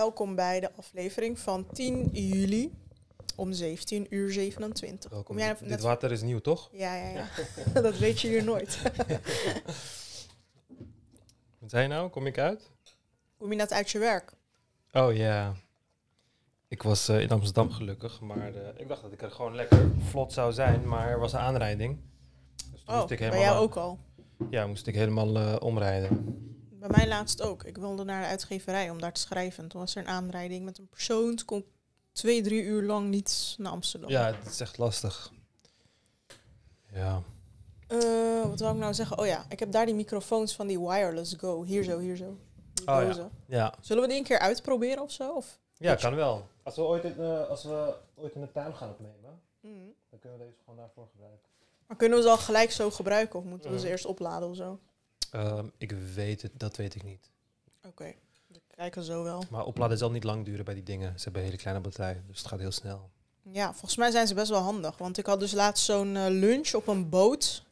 Welkom bij de aflevering van 10 juli om 17 uur 27. Welkom. dit water is nieuw, toch? Ja, ja, ja. dat weet je hier nooit. Wat zei nou? Kom ik uit? Kom je net uit je werk? Oh ja. Ik was eh, in Amsterdam gelukkig, maar eh, ik dacht dat ik er gewoon lekker vlot zou zijn, maar er was een aanrijding. Dus toen oh, moest ik helemaal. jij ook al? Ja, moest ik helemaal eh, omrijden bij mij laatst ook. Ik wilde naar de uitgeverij om daar te schrijven. Toen was er een aanrijding met een persoon. Toen kon twee, drie uur lang niet naar Amsterdam. Ja, het is echt lastig. Ja. Eh, wat wil ik nou zeggen? Oh ja, ik heb daar die microfoons van die wireless go. Hier zo, hier zo. Oh, ja. ja. Zullen we die een keer uitproberen of zo? Of ja, kan wel. Als we ooit, in, eh, als we ooit in de tuin gaan opnemen, mm. dan kunnen we deze gewoon daarvoor gebruiken. Maar kunnen we ze al gelijk zo gebruiken of moeten we ze mm. eerst opladen of zo? Ehm, ik weet het, dat weet ik niet. Oké, we kijken zo wel. Maar opladen zal niet lang duren bij die dingen. Ze hebben een hele kleine batterij, dus het gaat heel snel. Ja, volgens mij zijn ze best wel handig. Want ik had dus laatst zo'n eh, lunch op een boot.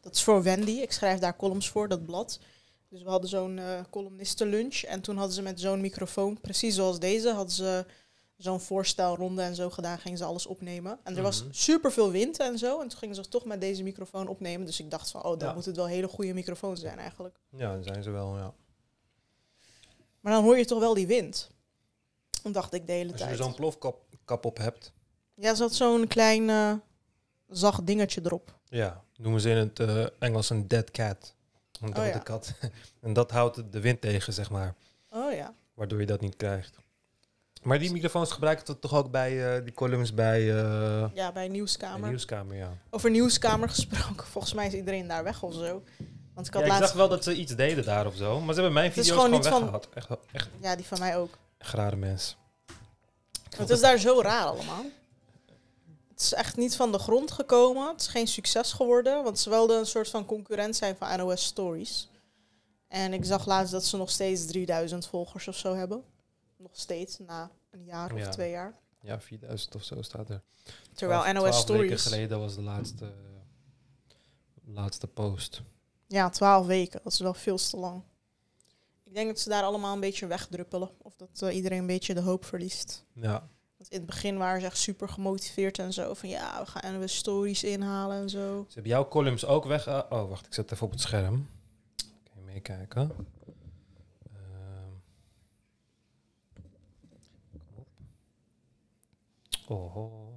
Dat is voor Wendy. Ik schrijf daar columns voor, dat blad. Dus we hadden zo'n uh, eh, columnistenlunch. En toen hadden ze met zo'n microfoon, precies zoals deze, hadden ze zo'n voorstelronde en zo gedaan. Gingen ze alles opnemen. En er was mhm. super veel wind en zo. En toen gingen ze toch met deze microfoon opnemen. Dus ik dacht van, oh, dan ja. moet het wel hele goede microfoons zijn eigenlijk. Ja, dan zijn ze wel, ja. Maar dan hoor je toch wel die wind. Dan dacht ik de hele tijd. Als je zo'n plofkap kap op hebt. Ja, zat zo'n klein eh, zacht dingetje erop. Ja, noemen ze in het eh, Engels een dead cat. Een oh dode kat. en dat houdt de wind tegen, zeg maar. Oh ja. Waardoor je dat niet krijgt. Maar die microfoons gebruiken we toch ook bij eh, die columns bij... Eh, ja, bij Nieuwskamer. nieuwskamer, ja. Over Nieuwskamer gesproken. Volgens mij is iedereen daar weg of zo. Want ik, had ja, ik dacht wel dat ze iets deden daar of zo. Maar ze hebben mijn video's gewoon, gewoon weggehaald. Van... Echt, echt, ja, die van mij ook. Echt rare mens. Het is daar zo raar allemaal. Het is echt niet van de grond gekomen. Het is geen succes geworden. Want ze wilden een soort van concurrent zijn van NOS Stories. En ik zag laatst dat ze nog steeds 3000 volgers of zo hebben nog steeds na een jaar of twee jaar. Ja, 4000 of zo staat er. Terwijl twaalf NOS stories. Stories... weken geleden was de laatste, laatste post. Ja, twaalf weken. Dat is wel veel te lang. Ik denk dat ze daar allemaal een beetje wegdruppelen. Of dat eh, iedereen een beetje de hoop verliest. Ja. Want in het begin waren ze echt super gemotiveerd en zo. Van ja, we gaan NOS Stories inhalen en zo. Ze hebben jouw columns ook weg... oh, wacht. Ik zet even op het scherm. Oké, meekijken. Oh.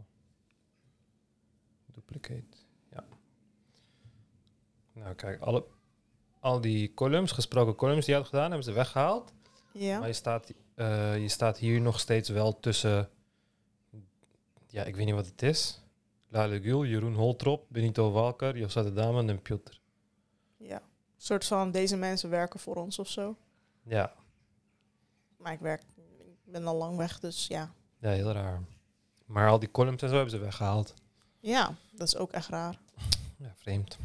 Duplicate. Ja. Nou, kijk, alle, al die columns, gesproken columns die je had gedaan, hebben ze weggehaald. Ja. Maar je staat, eh, je staat hier nog steeds wel tussen. Ja, ik weet niet wat het is. Lale Gul, Jeroen Holtrop, Benito Walker, Josette Damen en Piotr. Ja, een soort van deze mensen werken voor ons of zo. Ja. Maar ik werk, ik ben al lang weg, dus ja. Ja, heel raar. Maar al die columns en zo hebben ze weggehaald. Ja, dat is ook echt raar. Ja, vreemd.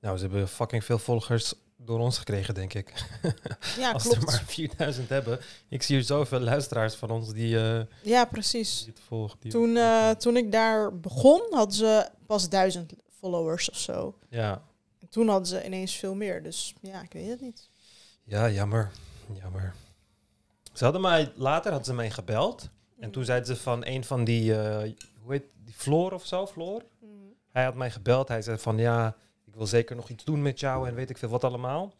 Nou, ze hebben fucking veel volgers door ons gekregen, denk ik. Ja, Als klopt. ze maar 4000 hebben. Ik zie hier zoveel luisteraars van ons die... Uh, ja, precies. Die volgen, die toen, eh, toen ik daar begon, hadden ze pas 1000 followers of zo. Ja. toen hadden ze ineens veel meer. Dus ja, ik weet het niet. Ja, jammer. Jammer. Ze hadden mij, later hadden ze mij gebeld. En toen zeiden ze van een van die, uh, hoe heet die, Floor of zo, Floor. Mhm. Hij had mij gebeld. Hij zei van ja, ik wil zeker nog iets doen met jou en weet ik veel wat allemaal.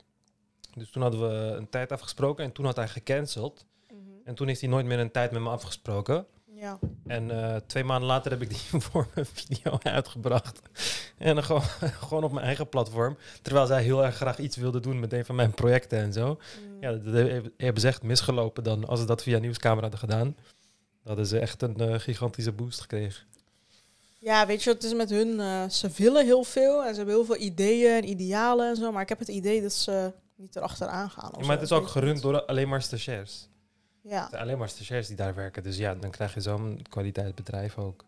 Dus toen hadden we een tijd afgesproken en toen had hij gecanceld. Mhm. En toen is hij nooit meer een tijd met me afgesproken. Ja. En eh, twee maanden later heb ik die voor mijn video uitgebracht. en dan gewoon, gewoon op mijn eigen platform. Terwijl zij heel erg graag iets wilde doen met een van mijn projecten en zo. Mhm. Ja, dat hebben ze echt misgelopen dan als ze dat via Nieuwscamera hadden gedaan. Dat is echt een eh, gigantische boost gekregen. Ja, weet je, het is met hun, eh, ze willen heel veel en ze hebben heel veel ideeën en idealen en zo, maar ik heb het idee dat ze niet erachteraan gaan. Ja, maar het is ook gerund door alleen maar stagiairs. Ja. alleen maar stagiairs die daar werken, dus ja, dan krijg je zo'n kwaliteitsbedrijf ook.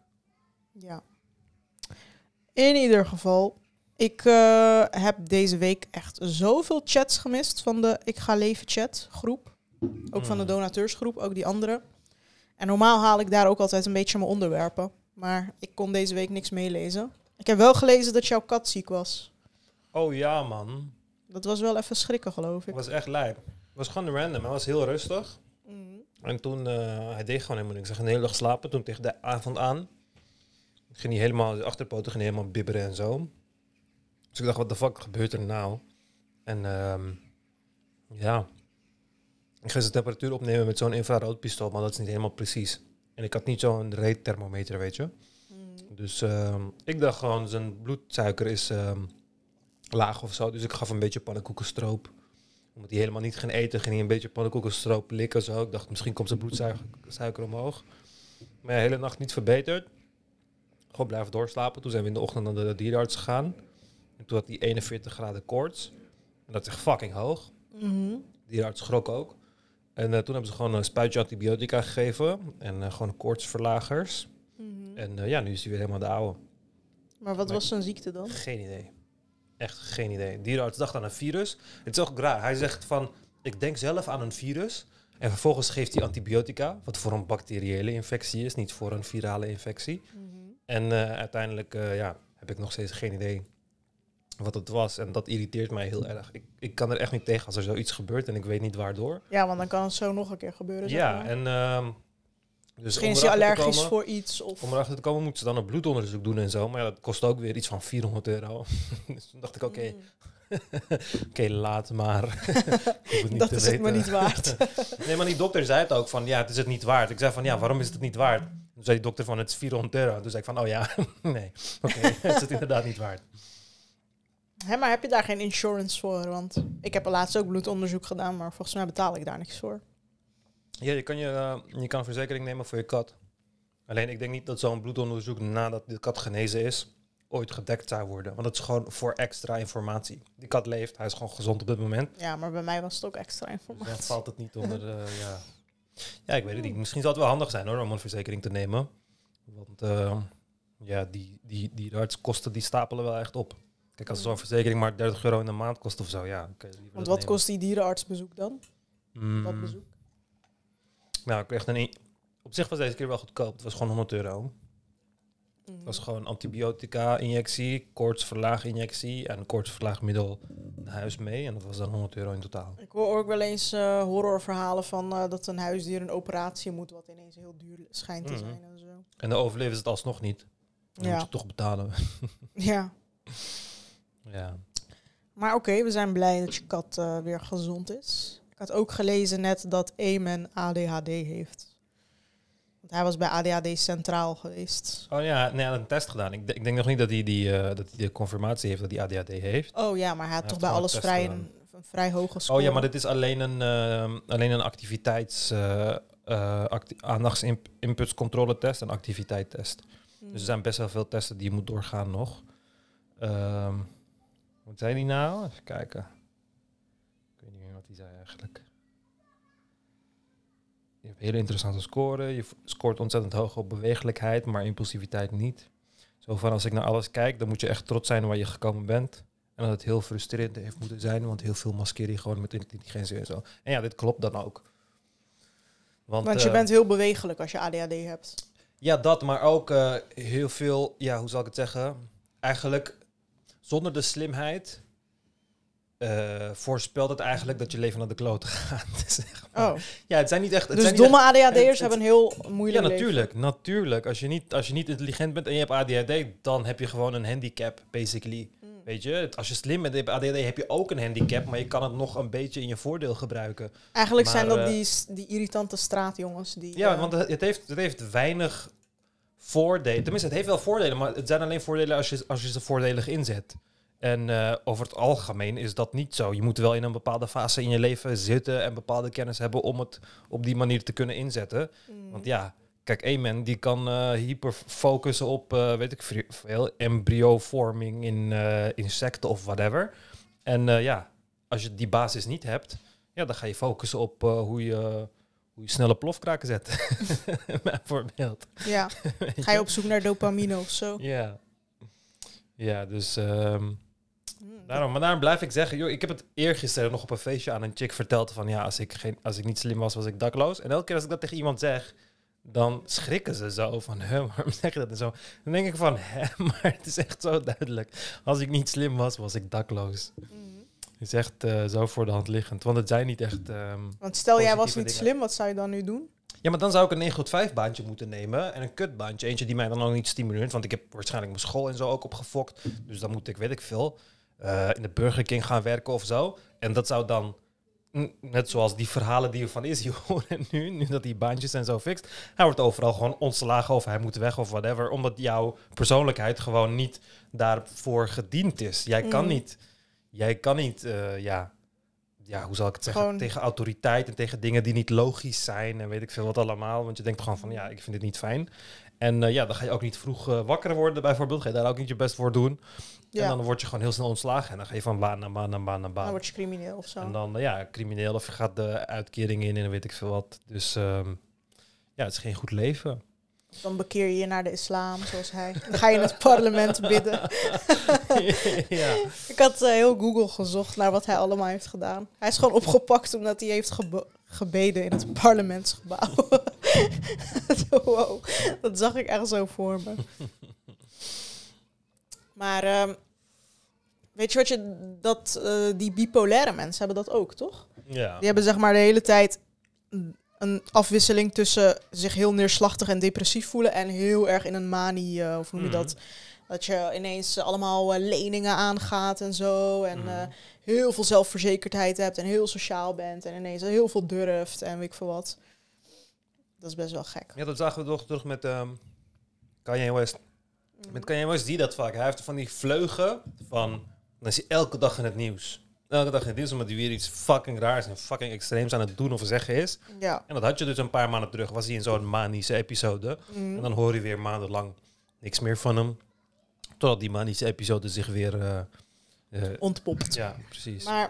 Ja. In ieder geval, ik eh, heb deze week echt zoveel chats gemist van de Ik Ga Leven chat groep. Ook van de hmm. donateursgroep, ook die andere. En normaal haal ik daar ook altijd een beetje mijn onderwerpen. Maar ik kon deze week niks meelezen. Ik heb wel gelezen dat jouw kat ziek was. Oh ja, man. Dat was wel even schrikken, geloof ik. Het was echt lijp. Het was gewoon random. Hij was heel rustig. Mhm. En toen, eh, hij deed gewoon helemaal niks. Hij ging heel hele dag slapen. Toen tegen de avond aan, ging hij helemaal, de achterpoten ging helemaal bibberen en zo. Dus ik dacht, wat de fuck gebeurt er nou? En ehm, ja, ik ga ze temperatuur opnemen met zo'n infraroodpistool, maar dat is niet helemaal precies. En ik had niet zo'n reetthermometer, weet je. Mm. Dus ehm, ik dacht gewoon, zijn bloedsuiker is ehm, laag of zo. Dus ik gaf een beetje pannenkoekenstroop. Omdat hij helemaal niet ging eten, ging hij een beetje pannenkoekenstroop likken. Zo. Ik dacht, misschien komt zijn bloedsuiker omhoog. Maar hele nacht niet verbeterd. Gewoon blijven doorslapen. Toen zijn we in de ochtend naar de dierenarts gegaan. En toen had hij 41 graden koorts. En dat is fucking hoog. Mm -hmm. schrok ook. En eh, toen hebben ze gewoon een spuitje antibiotica gegeven en eh, gewoon koortsverlagers. Mm En eh, ja, nu is hij weer helemaal de oude. Maar wat was zijn ziekte dan? Geen idee. Echt geen idee. Dierenarts dacht aan een virus. Het is ook raar. Hij zegt van, ik denk zelf aan een virus. En vervolgens geeft hij antibiotica, wat voor een bacteriële infectie is, niet voor een virale infectie. Mhm. En uiteindelijk ja, heb ik nog steeds geen idee wat het was. En dat irriteert mij heel erg. Ik, ik kan er echt niet tegen als er zoiets gebeurt en ik weet niet waardoor. Ja, want dan kan het zo nog een keer gebeuren. Zeg maar. Ja, en... Um, dus Misschien is hij allergisch voor iets. Of... Om erachter te komen moeten ze dan een bloedonderzoek doen en zo. Maar ja, dat kost ook weer iets van 400 euro. dus toen dacht ik, oké, mm. Oké, laat maar. dat is het maar niet waard. nee, maar die dokter zei het ook van, ja, het is het niet waard. Ik zei van, ja, mm. waarom is het niet waard? Toen zei die dokter van, het is 400 euro. Toen zei ik van, oh ja, nee, oké, het is het inderdaad niet waard. Hè, maar heb je daar geen insurance voor? Want ik heb er laatst ook bloedonderzoek gedaan, maar volgens mij betaal ik daar niks voor. Ja, je kan, je, eh, je kan verzekering nemen voor je kat. Alleen ik denk niet dat zo'n bloedonderzoek nadat de kat genezen is, ooit gedekt zou worden. Want het is gewoon voor extra informatie. Die kat leeft, hij is gewoon gezond op dit moment. Ja, maar bij mij was het ook extra dus informatie. dan valt het niet onder eh, ja. ja, ik weet het niet. Misschien zou het wel handig zijn hoor, om een verzekering te nemen. Want eh, ja, die, die, die artskosten die stapelen wel echt op. Kijk, als verzekering maar 30 euro in de maand kost of zo, ja. Want wat kost die dierenartsbezoek dan? Mm. Dat bezoek? Nou, ik kreeg een... Op zich was deze keer wel goedkoop. Het was gewoon 100 euro. Het was mhm. gewoon antibiotica-injectie, koortsverlaag-injectie en koortsverlaagmiddel naar huis mee. En dat was dan 100 euro in totaal. Ik hoor ook wel eens eh, horrorverhalen van eh, dat een huisdier een operatie moet, wat ineens heel duur schijnt te mhm. zijn en zo. En dan overleven ze het alsnog niet. Dan ja. moet je toch betalen. ja. Ja. Maar oké, we zijn blij dat je kat eh, weer gezond is. Ik had ook gelezen net dat Eamon ADHD heeft. Want hij was bij ADHD Centraal geweest. Oh ja, nee, hij had een test gedaan. Ik, ik denk nog niet dat hij, die, eh, dat hij de confirmatie heeft dat hij ADHD heeft. Oh ja, maar hij had toch bij alles vrij een, een, vrij hoge score. Oh ja, maar dit is alleen een, eh, alleen een activiteits... Acti inputscontrole test en activiteit test. Hmm. Dus er zijn best wel veel testen die je moet doorgaan nog. Um, wat zei die nou? Even kijken. Ik weet niet meer wat hij zei eigenlijk. Je hebt hele interessante scoren. Je scoort ontzettend hoog op bewegelijkheid, maar impulsiviteit niet. Zo van als ik naar alles kijk, dan moet je echt trots zijn waar je gekomen bent. En dat het heel frustrerend heeft moeten zijn, want heel veel maskeer je gewoon met intelligentie en zo. En ja, dit klopt dan ook. Want, want je eh, bent heel bewegelijk als je ADHD hebt. Ja, dat, maar ook eh, heel veel, ja, hoe zal ik het zeggen? Eigenlijk zonder de slimheid eh, voorspelt het eigenlijk dat je leven naar de klote gaat. Zeg maar. Oh. Ja, het zijn niet echt. Het dus zijn domme echt, ADHD'ers hebben een heel moeilijk. Ja, natuurlijk. Natuurlijk. Als je, niet, als je niet intelligent bent en je hebt ADHD, dan heb je gewoon een handicap, basically. Mm. Weet je, als je slim bent en je hebt ADHD, heb je ook een handicap, maar je kan het nog een beetje in je voordeel gebruiken. Eigenlijk zijn dat eh, die, die irritante straatjongens. Die, ja, eh, want het heeft, het heeft weinig voordelen. Tenminste, het heeft wel voordelen, maar het zijn alleen voordelen als je, als je ze voordelig inzet. En eh, over het algemeen is dat niet zo. Je moet wel in een bepaalde fase in je leven zitten en bepaalde kennis hebben om het op die manier te kunnen inzetten. Mm. Want ja, kijk, één man die kan uh, eh, hyper focussen op, eh, weet ik veel, embryovorming in insecten of whatever. En ja, als je die basis niet hebt, ja, dan ga je focussen op hoe je hoe je snelle plofkraken zet. Bijvoorbeeld. Ja. Ga je op zoek naar dopamine of zo? Ja. Ja, dus. Ehm, hmm. daarom, maar daarom blijf ik zeggen, joh, ik heb het eergisteren nog op een feestje aan een chick verteld van ja, als ik, geen, als ik niet slim was, was ik dakloos. En elke keer als ik dat tegen iemand zeg, dan schrikken ze zo van, hè, waarom zeg je dat en zo? Dan denk ik van, hè, maar het is echt zo duidelijk. Als ik niet slim was, was ik dakloos. Hmm is echt eh, zo voor de hand liggend. Want het zijn niet echt. Um, Want stel, jij was niet slim, wat zou je dan nu doen? Ja, maar dan zou ik een 9 baantje moeten nemen en een kutbaantje. Eentje die mij dan ook niet stimuleert, want ik heb waarschijnlijk mijn school en zo ook opgefokt. Dus dan moet ik, weet ik veel, eh, in de Burger King gaan werken of zo. En dat zou dan, mm, net zoals die verhalen die van is, je nu, nu dat die baantjes en zo fixt. Hij wordt overal gewoon ontslagen of hij moet weg of whatever. Omdat jouw persoonlijkheid gewoon niet daarvoor gediend is. Jij kan mhm. niet jij kan niet, eh, ja, ja, hoe zal ik het zeggen, tegen autoriteit en tegen dingen die niet logisch zijn en weet ik veel wat allemaal. Want je denkt gewoon van, ja, ik vind dit niet fijn. En eh, ja, dan ga je ook niet vroeg eh, wakker worden bijvoorbeeld. Ga je daar ook niet je best voor doen. Ja. En dan word je gewoon heel snel ontslagen. En dan ga je van baan naar baan naar baan naar baan. Dan word je crimineel of zo. En dan, ja, crimineel of je gaat de uitkering in en weet ik veel wat. Dus ehm, ja, het is geen goed leven. Dan bekeer je je naar de islam, zoals hij. Dan ga je in het parlement bidden. ja. Ik had eh, heel Google gezocht naar wat hij allemaal heeft gedaan. Hij is gewoon opgepakt omdat hij heeft gebeden in het parlementsgebouw. wow, dat zag ik echt zo voor me. Maar ehm, weet je wat je dat eh, die bipolaire mensen hebben dat ook, toch? Ja. Die hebben zeg maar de hele tijd een afwisseling tussen zich heel neerslachtig en depressief voelen en heel erg in een manie, eh, of noem je mhm. dat? Dat je ineens eh, allemaal eh, leningen aangaat en zo. En mhm. heel veel zelfverzekerdheid hebt en heel sociaal bent en ineens heel veel durft en weet ik veel wat. Dat is best wel gek. Ja, dat zagen we toch terug met um, Kanye West. Mm. Met mhm. Kanye West die dat vaak. Hij heeft van die vleugen van, dan is hij elke dag in het nieuws elke dag in het omdat hij weer iets fucking raars en fucking extreems aan het doen of zeggen is. Ja. En dat had je dus een paar maanden terug, was hij in zo'n manische episode. Mhm. En dan hoor je weer maandenlang niks meer van hem. Totdat die manische episode zich weer... Eh, eh, Ontpopt. Ja, precies. Maar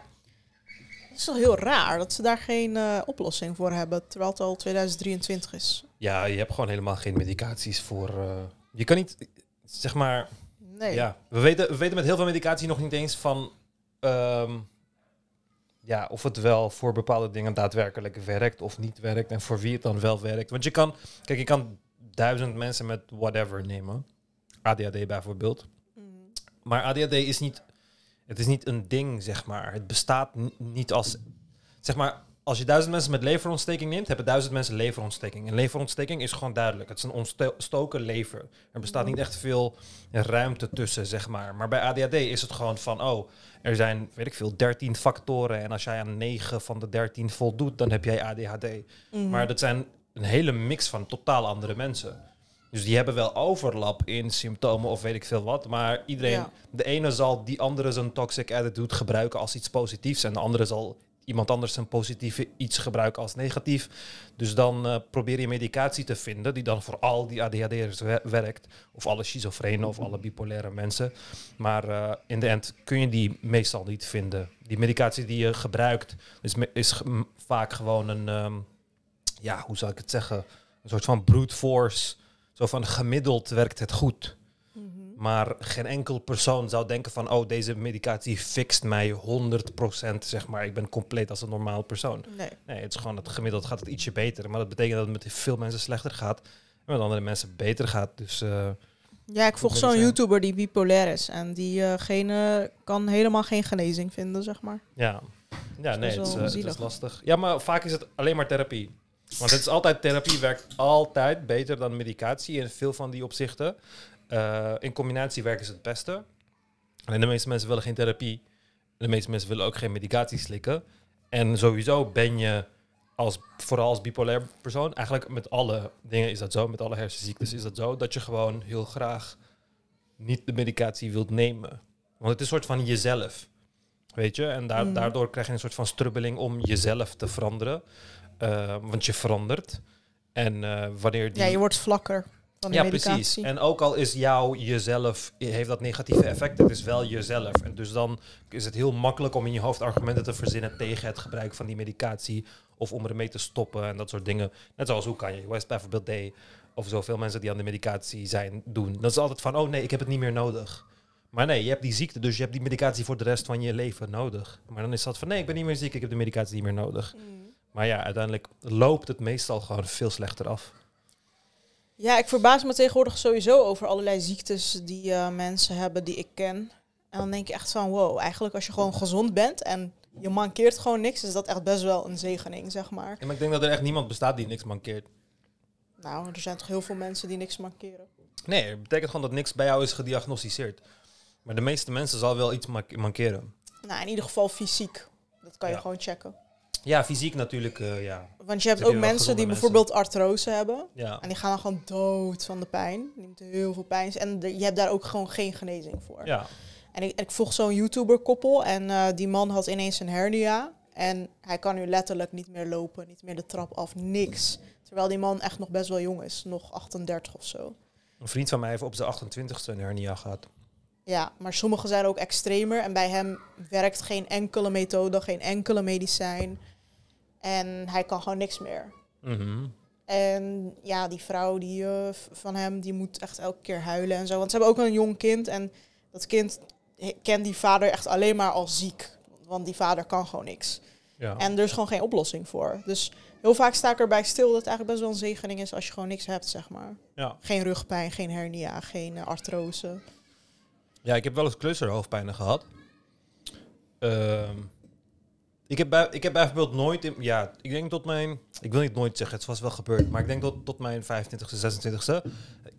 het is wel heel raar dat ze daar geen eh, oplossing voor hebben, terwijl het al 2023 is. Ja, je hebt gewoon helemaal geen medicaties voor... je kan niet, zeg maar... Nee. Ja, we weten, we weten met heel veel medicatie nog niet eens van Ehm, ja, of het wel voor bepaalde dingen daadwerkelijk werkt of niet werkt en voor wie het dan wel werkt. Want je kan, kijk, je kan duizend mensen met whatever nemen. ADHD bijvoorbeeld. Mhm. Maar ADHD is niet, het is niet een ding, zeg maar. Het bestaat niet als, zeg maar, als je duizend mensen met leverontsteking neemt, hebben duizend mensen leverontsteking. En leverontsteking is gewoon duidelijk. Het is een ontstoken lever. Er bestaat niet echt veel ruimte tussen, zeg maar. Maar bij ADHD is het gewoon van, oh, er zijn, weet ik veel, 13 factoren. En als jij aan 9 van de 13 voldoet, dan heb jij ADHD. Mhm. Maar dat zijn een hele mix van totaal andere mensen. Dus die hebben wel overlap in symptomen of weet ik veel wat. Maar iedereen, de ene zal die andere zijn toxic attitude gebruiken als iets positiefs. En de andere zal iemand anders een positieve iets gebruikt als negatief. Dus dan eh, probeer je medicatie te vinden die dan voor al die ADHD'ers werkt. Of alle schizofrenen of alle bipolaire mensen. Maar eh, in de end kun je die meestal niet vinden. Die medicatie die je gebruikt is, is vaak gewoon een, ehm, ja, hoe zou ik het zeggen? Een soort van brute force. Zo van gemiddeld werkt het goed. Maar geen enkel persoon zou denken van, oh, deze medicatie fixt mij 100%, zeg maar. Ik ben compleet als een normaal persoon. Nee. nee het is gewoon, het gemiddeld gaat het ietsje beter. Maar dat betekent dat het met veel mensen slechter gaat. En met andere mensen beter gaat. Dus... Eh, ja, ik volg zo'n YouTuber die bipolair is. En diegene kan helemaal geen genezing vinden, zeg maar. Ja, ja nee, het, is, eh, het is, lastig. Ja, maar vaak is het alleen maar therapie. Want het is altijd, therapie werkt altijd beter dan medicatie in veel van die opzichten. Eh, in combinatie werken ze het beste. En de meeste mensen willen geen therapie. De meeste mensen willen ook geen medicatie slikken. En sowieso ben je, als, vooral als bipolair persoon, eigenlijk met alle dingen is dat zo, met alle hersenziektes is dat zo, dat je gewoon heel graag niet de medicatie wilt nemen. Want het is een soort van jezelf. Weet je? En mm. daardoor krijg je een soort van strubbeling om jezelf te veranderen. Eh, want je verandert. En eh, wanneer die... Ja, je wordt vlakker ja, precies. En ook al is jouw jezelf, heeft dat negatieve effect, het is wel jezelf. En dus dan is het heel makkelijk om in je hoofd argumenten te verzinnen tegen het gebruik van die medicatie. Of om ermee te stoppen en dat soort dingen. Net zoals hoe kan je West bijvoorbeeld Day of zoveel mensen die aan de medicatie zijn doen. Dat is altijd van, oh nee, ik heb het niet meer nodig. Maar nee, je hebt die ziekte, dus je hebt die medicatie voor de rest van je leven nodig. Maar dan is dat van, nee, ik ben niet meer ziek, ik heb de medicatie niet meer nodig. Mm. Maar ja, uiteindelijk loopt het meestal gewoon veel slechter af. Ja, ik verbaas me tegenwoordig sowieso over allerlei ziektes die eh, mensen hebben die ik ken. En dan denk je echt van, wow, eigenlijk als je gewoon gezond bent en je mankeert gewoon niks, is dat echt best wel een zegening, zeg maar. Ja, maar ik denk dat er echt niemand bestaat die niks mankeert. Nou, er zijn toch heel veel mensen die niks mankeren. Nee, het betekent gewoon dat niks bij jou is gediagnosticeerd. Maar de meeste mensen zal wel iets mankeren. Nou, in ieder geval fysiek. Dat kan je gewoon checken. Ja, fysiek natuurlijk. Eh, ja. Want je hebt ook mensen die bijvoorbeeld artrose hebben. Ja. En die gaan dan gewoon dood van de pijn. Die moeten heel veel pijn. En je hebt daar ook gewoon geen genezing voor. Ja. En ik, ik volg zo'n YouTuber-koppel. En eh, die man had ineens een hernia. En hij kan nu letterlijk niet meer lopen, niet meer de trap af, niks. Terwijl die man echt nog best wel jong is, nog 38 of zo. Een vriend van mij heeft op zijn 28 e een hernia gehad. Ja, maar sommigen zijn ook extremer. En bij hem werkt geen enkele methode, geen enkele medicijn. En hij kan gewoon niks meer. Mhm. En ja, die vrouw die, uh, van hem, die moet echt elke keer huilen en zo. Want ze hebben ook een jong kind. En dat kind kent die vader echt alleen maar als ziek. Want die vader kan gewoon niks. Ja. En er is gewoon geen oplossing voor. Dus heel vaak sta ik erbij stil dat het eigenlijk best wel een zegening is als je gewoon niks hebt, zeg maar. Ja. Geen rugpijn, geen hernia, geen eh, artrose. Ja, ik heb wel eens hoofdpijn gehad. Ehm, ik heb, ik heb bijvoorbeeld nooit, ja, ik denk tot mijn, ik wil niet nooit zeggen, het was wel gebeurd, maar ik denk tot, tot mijn 25e, 26e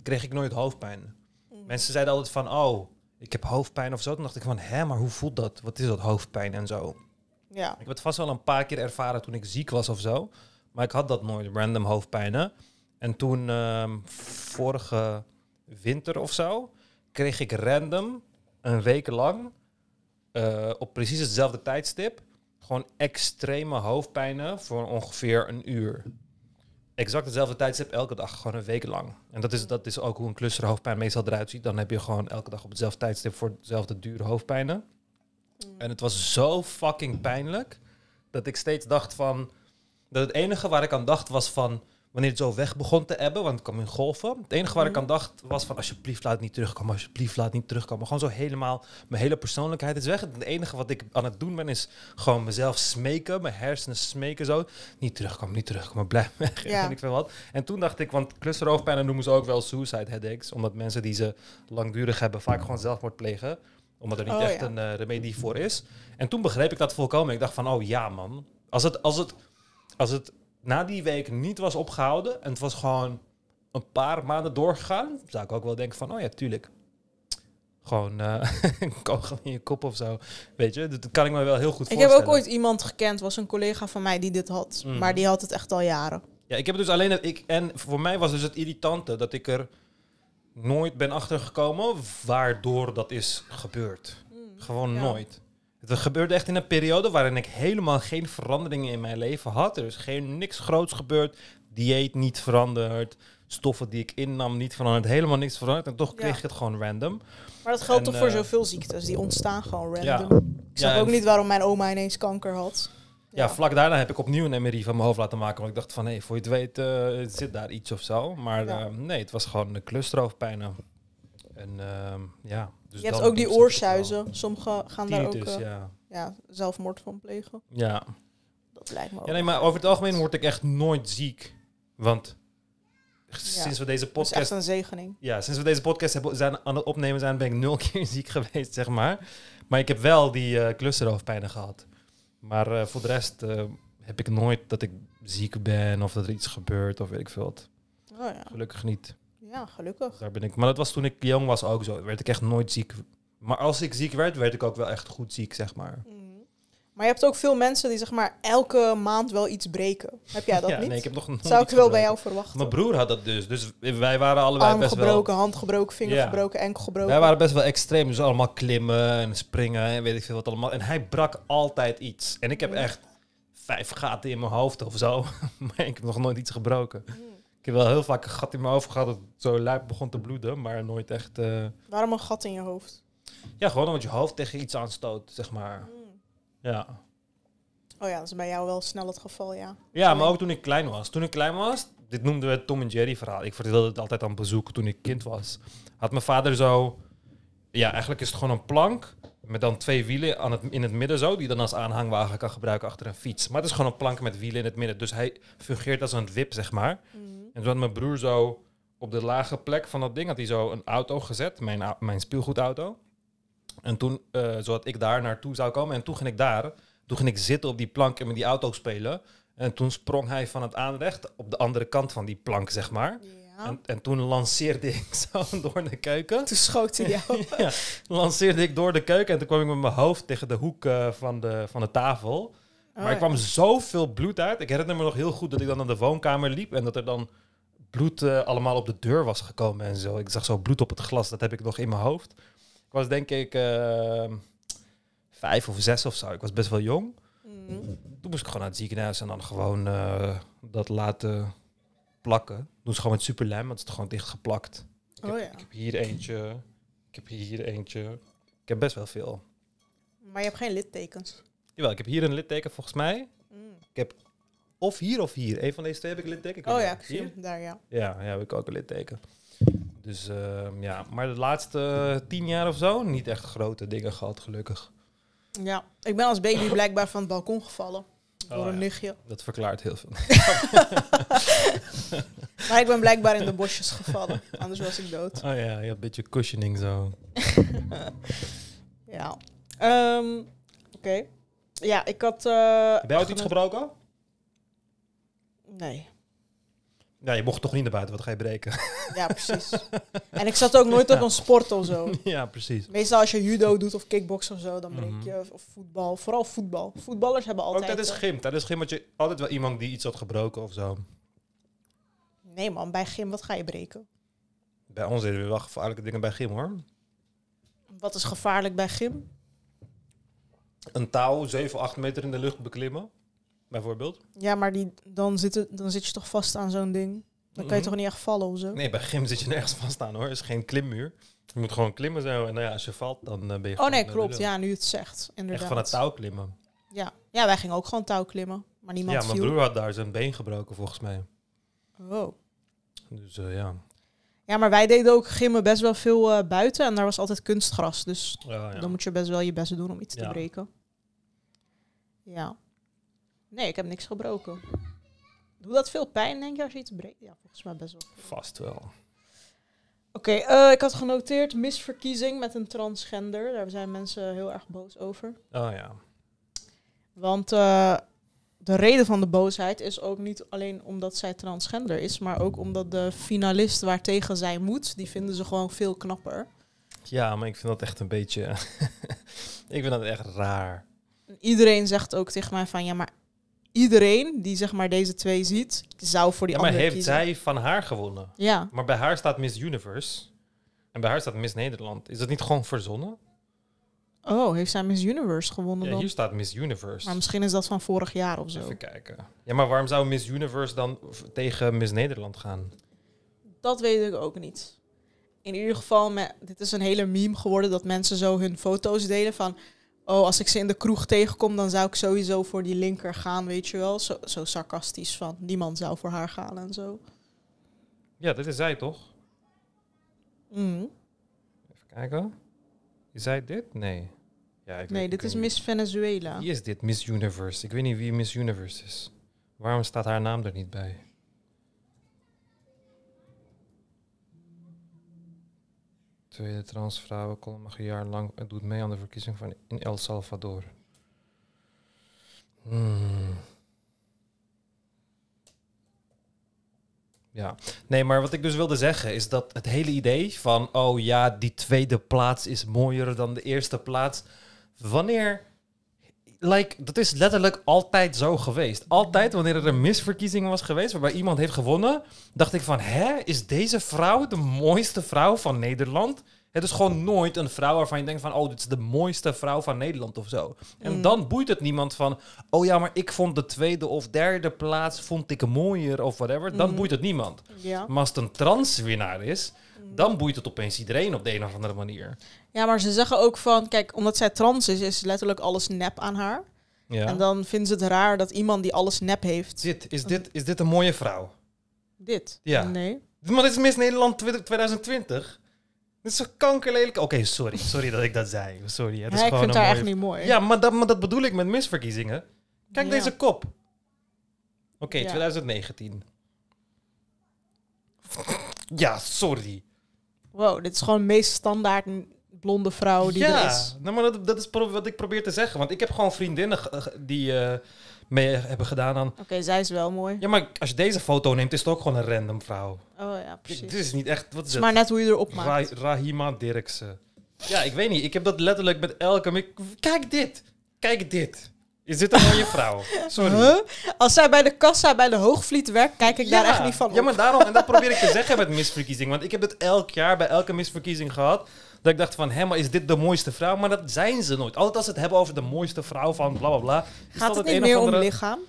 kreeg ik nooit hoofdpijn. Mm. Mensen zeiden altijd van, oh, ik heb hoofdpijn of zo. Toen dacht ik van, hé maar hoe voelt dat? Wat is dat hoofdpijn en zo? Ja. Ik heb het vast wel een paar keer ervaren toen ik ziek was of zo, maar ik had dat nooit, random hoofdpijn En toen ehm, vorige winter of zo kreeg ik random een week lang eh, op precies hetzelfde tijdstip gewoon extreme hoofdpijnen voor ongeveer een uur. Exact dezelfde tijdstip elke dag, gewoon een week lang. En dat is, dat is ook hoe een cluster hoofdpijn meestal eruit ziet. Dan heb je gewoon elke dag op hetzelfde tijdstip voor dezelfde dure hoofdpijnen. Mm. En het was zo fucking pijnlijk dat ik steeds dacht van... Dat het enige waar ik aan dacht was van wanneer het zo weg begon te ebben, want het kwam in golven. Het enige waar ik mhm. aan dacht was van alsjeblieft laat het niet terugkomen, alsjeblieft laat het niet terugkomen. Gewoon zo helemaal, mijn hele persoonlijkheid is weg. Het enige wat ik aan het doen ben is gewoon mezelf smeken, mijn hersenen smeken zo. Niet terugkomen, niet terugkomen, blijf weg. Ja. en ik vind wat. En toen dacht ik, want clusterhoofdpijn noemen ze ook wel suicide headaches, omdat mensen die ze langdurig hebben vaak gewoon zelfmoord plegen omdat er niet oh, echt een eh, remedie voor is. En toen begreep ik dat volkomen. Ik dacht van, oh ja man, als het, als het, als het na die week niet was opgehouden en het was gewoon een paar maanden doorgegaan, zou ik ook wel denken van, oh ja, tuurlijk. Gewoon uh, een kogel in je kop of zo. Weet je, dat kan ik me wel heel goed voorstellen. Ik heb ook ooit iemand gekend, was een collega van mij die dit had. Mm. Maar die had het echt al jaren. Ja, ik heb dus alleen... dat ik, en voor mij was dus het irritante dat ik er nooit ben achtergekomen waardoor dat is gebeurd. Mm, gewoon nooit. Het gebeurde echt in een periode waarin ik helemaal geen veranderingen in mijn leven had. Er is geen, niks groots gebeurd. Dieet niet veranderd. Stoffen die ik innam niet veranderd. Helemaal niks veranderd. En toch kreeg je het gewoon random. Maar dat geldt toch voor eh, zoveel ziektes? Die ontstaan gewoon random. Ik snap ook niet waarom mijn oma ineens kanker had. Ja, vlak daarna heb ik opnieuw een MRI van mijn hoofd laten maken. Want ik dacht van, hé, hey, voor je het weet eh, zit daar iets of zo. Maar eh, nee, het was gewoon een clusterhoofdpijnen. En ehm, ja, dus je hebt ook die oorsuizen. Sommigen gaan daar ook eh, ja. zelfmoord van plegen. Ja. Dat lijkt me ook. Ja, nee, maar over het algemeen word ik echt nooit ziek. Want sinds we deze podcast... echt een zegening. Ja, sinds we deze podcast hebben, zijn, aan het opnemen zijn, ben ik nul keer ziek geweest, zeg maar. Maar ik heb wel die uh, clusterhoofdpijnen gehad. Maar eh, voor de rest heb ik nooit dat ik ziek ben of dat er iets gebeurt of weet ik veel wat. Oh, ja. Gelukkig niet. Ja, gelukkig. Daar ben ik. Maar dat was toen ik jong was ook zo. Werd ik echt nooit ziek. Maar als ik ziek werd, werd ik ook wel echt goed ziek, zeg maar. Mhm. Maar je hebt ook veel mensen die zeg maar elke maand wel iets breken. Heb jij dat ja, niet? Nee, ik heb nog nooit Zou ik wel bij jou verwachten. Mijn broer had dat dus. Dus wij waren allebei Arm best gebroken, hand gebroken, vinger gebroken, enkel gebroken. Wij waren best wel extreem. Dus allemaal klimmen en springen en weet ik veel wat allemaal. En hij brak altijd iets. En ik heb mm. echt vijf gaten in mijn hoofd of zo. maar ik heb nog nooit iets gebroken. Mm heb wel heel vaak een gat in mijn hoofd gehad dat het zo lijp begon te bloeden, maar nooit echt... Eh, Waarom een gat in je hoofd? Ja, gewoon omdat je hoofd tegen iets aanstoot, zeg maar. Hmm. Ja. Oh ja, dat is bij jou wel snel het geval, ja. Ja, maar ook toen ik klein was. Toen ik klein was, dit noemden we het Tom en Jerry verhaal. Ik vertelde het altijd aan bezoek toen ik kind was. Had mijn vader zo... Ja, eigenlijk is het gewoon een plank met dan twee wielen aan het, in het midden zo, die dan als aanhangwagen kan gebruiken achter een fiets. Maar het is gewoon een plank met wielen in het midden. Dus hij fungeert als een wip, zeg maar. Hmm. En toen had mijn broer zo op de lage plek van dat ding, had hij zo een auto gezet, mijn, mijn speelgoedauto. En toen, uh, zodat ik daar naartoe zou komen. En toen ging ik daar, toen ging ik zitten op die plank en met die auto spelen. En toen sprong hij van het aanrecht op de andere kant van die plank, zeg maar. En, en, toen lanceerde ik zo door de keuken. Toen schoot hij jou. ja, lanceerde ik door de keuken en toen kwam ik met mijn hoofd tegen de hoek eh, van, de, van de tafel. maar er oh. kwam zoveel bloed uit. Ik herinner me nog heel goed dat ik dan naar de woonkamer liep en dat er dan bloed eh, allemaal op de deur was gekomen en zo. Ik zag zo bloed op het glas, dat heb ik nog in mijn hoofd. Ik was denk ik ehm, vijf of zes of zo. Ik was best wel jong. Mhm. Toen moest ik gewoon naar het ziekenhuis en dan gewoon eh, dat laten plakken. Toen ze gewoon met superlijm, want het is gewoon dichtgeplakt. Ik, heb, oh, ik heb hier eentje, ik heb hier eentje. Ik heb best wel veel. Maar je hebt geen littekens? Jawel, ik heb hier een litteken volgens mij. Mm. Ik heb of hier of hier. Een van deze twee heb ik litteken. Oh ja, precies. Daar, ja. Ja, ja, heb ik ook een litteken. Dus ehm, ja, maar de laatste eh, tien jaar of zo niet echt grote dingen gehad, gelukkig. Ja, ik ben als baby blijkbaar van het balkon gevallen. Oh, door een ja. nichtje. Dat verklaart heel veel. maar ik ben blijkbaar in de bosjes gevallen, anders was ik dood. Oh ja, je had een beetje cushioning zo. ja. Ehm, oké. Ja, ik had... Uh, Heb uitgebroken? ooit iets gebroken? Nee. Ja, je mocht toch niet naar buiten, wat ga je breken? Ja, precies. en ik zat ook nooit op een sport of zo. Ja, precies. Meestal als je judo doet of kickbox of zo, dan breek mhm. je. Of voetbal, vooral voetbal. Voetballers hebben altijd... Ook eh, is gym. is gym had je altijd wel iemand die iets had gebroken of zo. Nee man, bij gym, wat ga je breken? Bij ons zitten we wel gevaarlijke dingen bij gym hoor. Wat is gevaarlijk bij gym? Een touw 7, 8 meter in de lucht beklimmen bijvoorbeeld. Ja, maar die, dan, zit dan zit je toch vast aan zo'n ding. Dan kan je mhm. toch niet echt vallen of zo? Nee, bij gym zit je nergens vast aan hoor. is geen klimmuur. Je moet gewoon klimmen zo. En nou ja, als je valt, dan eh, ben je Oh nee, klopt. Ja, nu het zegt. Inderdaad. Echt van het touw klimmen. Ja. ja, wij gingen ook gewoon touw klimmen. Maar niemand Ja, mijn broer had daar zijn been gebroken volgens mij. oh Dus eh, ja. Ja, maar wij deden ook gimmen best wel veel eh, buiten. En daar was altijd kunstgras. Dus ja. dan moet je best wel je beste doen om iets te breken. Ja. Nee, ik heb niks gebroken. Doe dat veel pijn, denk je, als je iets breekt? Ja, volgens mij best wel. Vast wel. Oké, eh, ik had genoteerd misverkiezing met een transgender. Daar zijn mensen heel erg boos over. Oh ja. Want eh, de reden van de boosheid is ook niet alleen omdat zij transgender is, maar ook omdat de finalist waartegen zij moet, die vinden ze gewoon veel knapper. Ja, maar ik vind dat echt een beetje. ik vind dat echt raar. Iedereen zegt ook tegen mij van ja, maar iedereen die zeg maar deze twee ziet, zou voor die ja, maar heeft zij van haar gewonnen? Ja. Maar bij haar staat Miss Universe. En bij haar staat Miss Nederland. Is dat niet gewoon verzonnen? Oh, heeft zij Miss Universe gewonnen? Ja, hier staat Miss Universe. Maar misschien is dat van vorig jaar of zo. Even kijken. Ja, maar waarom zou Miss Universe dan tegen Miss Nederland gaan? Dat weet ik ook niet. In ieder geval, dit is een hele meme geworden dat mensen zo hun foto's delen van oh, als ik ze in de kroeg tegenkom, dan zou ik sowieso voor die linker gaan, weet je wel. Zo, zo sarcastisch van, die man zou voor haar gaan en zo. Ja, dit is zij toch? Mhm. Even kijken. Is zij dit? Nee. Ja, ik nee, dit is Miss Venezuela. Wie is dit, Miss Universe? Ik weet niet wie Miss Universe is. Waarom staat haar naam er niet bij? tweede transvrouw, een jaar lang doet mee aan de verkiezing van in El Salvador. Hmm. Ja, nee, maar wat ik dus wilde zeggen is dat het hele idee van, oh ja, die tweede plaats is mooier dan de eerste plaats. Wanneer like, dat is letterlijk altijd zo geweest. Altijd wanneer er een misverkiezing was geweest waarbij iemand heeft gewonnen, dacht ik van, hè, is deze vrouw de mooiste vrouw van Nederland? Het is gewoon nooit een vrouw waarvan je denkt van, oh, dit is de mooiste vrouw van Nederland of zo. En mm. dan boeit het niemand van, oh ja, maar ik vond de tweede of derde plaats, vond ik mooier of whatever. Dan mm. boeit het niemand. Maar als het een transwinnaar is, dan boeit het opeens iedereen op de een of andere manier. Ja, maar ze zeggen ook van, kijk, omdat zij trans is, is letterlijk alles nep aan haar. Ja. En dan vinden ze het raar dat iemand die alles nep heeft. Dit, is dit, is dit een mooie vrouw? Dit? Ja. Nee. Maar dit is Miss Nederland 2020. Dit is zo kankerlelijk. Oké, sorry. Sorry dat ik dat zei. Sorry. Het is gewoon ik vind haar echt niet mooi. Ja, maar dat, maar dat bedoel ik met misverkiezingen. Kijk deze kop. Oké, 2019. Ja, sorry wow, dit is gewoon de meest standaard blonde vrouw die er is. Ja, nou, maar dat, dat is wat ik probeer te zeggen. Want ik heb gewoon vriendinnen die uh, mee hebben gedaan aan... Oké, zij is wel mooi. Ja, maar als je deze foto neemt, is het ook gewoon een random vrouw. Oh ja, precies. Dit is niet echt... Wat is het? Maar net hoe je erop maakt. Ra Rahima Dirksen. Ja, ik weet niet. Ik heb dat letterlijk met elke... Kijk dit! Kijk dit! Is dit een mooie vrouw? Sorry. Als zij bij de kassa bij de Hoogvliet werkt, kijk ik daar echt niet van op. Ja, maar daarom, en dat probeer ik te zeggen met misverkiezing. Want ik heb het elk jaar bij elke misverkiezing gehad. Dat ik dacht van, hé, maar is dit de mooiste vrouw? Maar dat zijn ze nooit. Altijd als ze het hebben over de mooiste vrouw van bla bla bla. Gaat het, niet meer andere... om lichaam?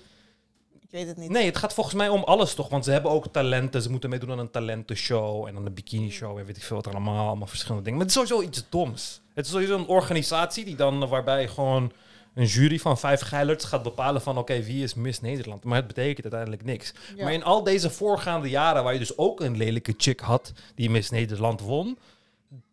Ik weet het niet. Nee, het gaat volgens mij om alles toch? Want ze hebben ook talenten. Ze moeten meedoen aan een talentenshow en aan een bikini-show en weet ik veel wat allemaal. Allemaal verschillende dingen. Maar het is sowieso iets doms. Het is sowieso een organisatie die dan, waarbij gewoon een jury van vijf geilers gaat bepalen van oké, wie is Miss Nederland. Maar het betekent uiteindelijk niks. Maar in al deze voorgaande jaren, waar je dus ook een lelijke chick had die Miss Nederland won,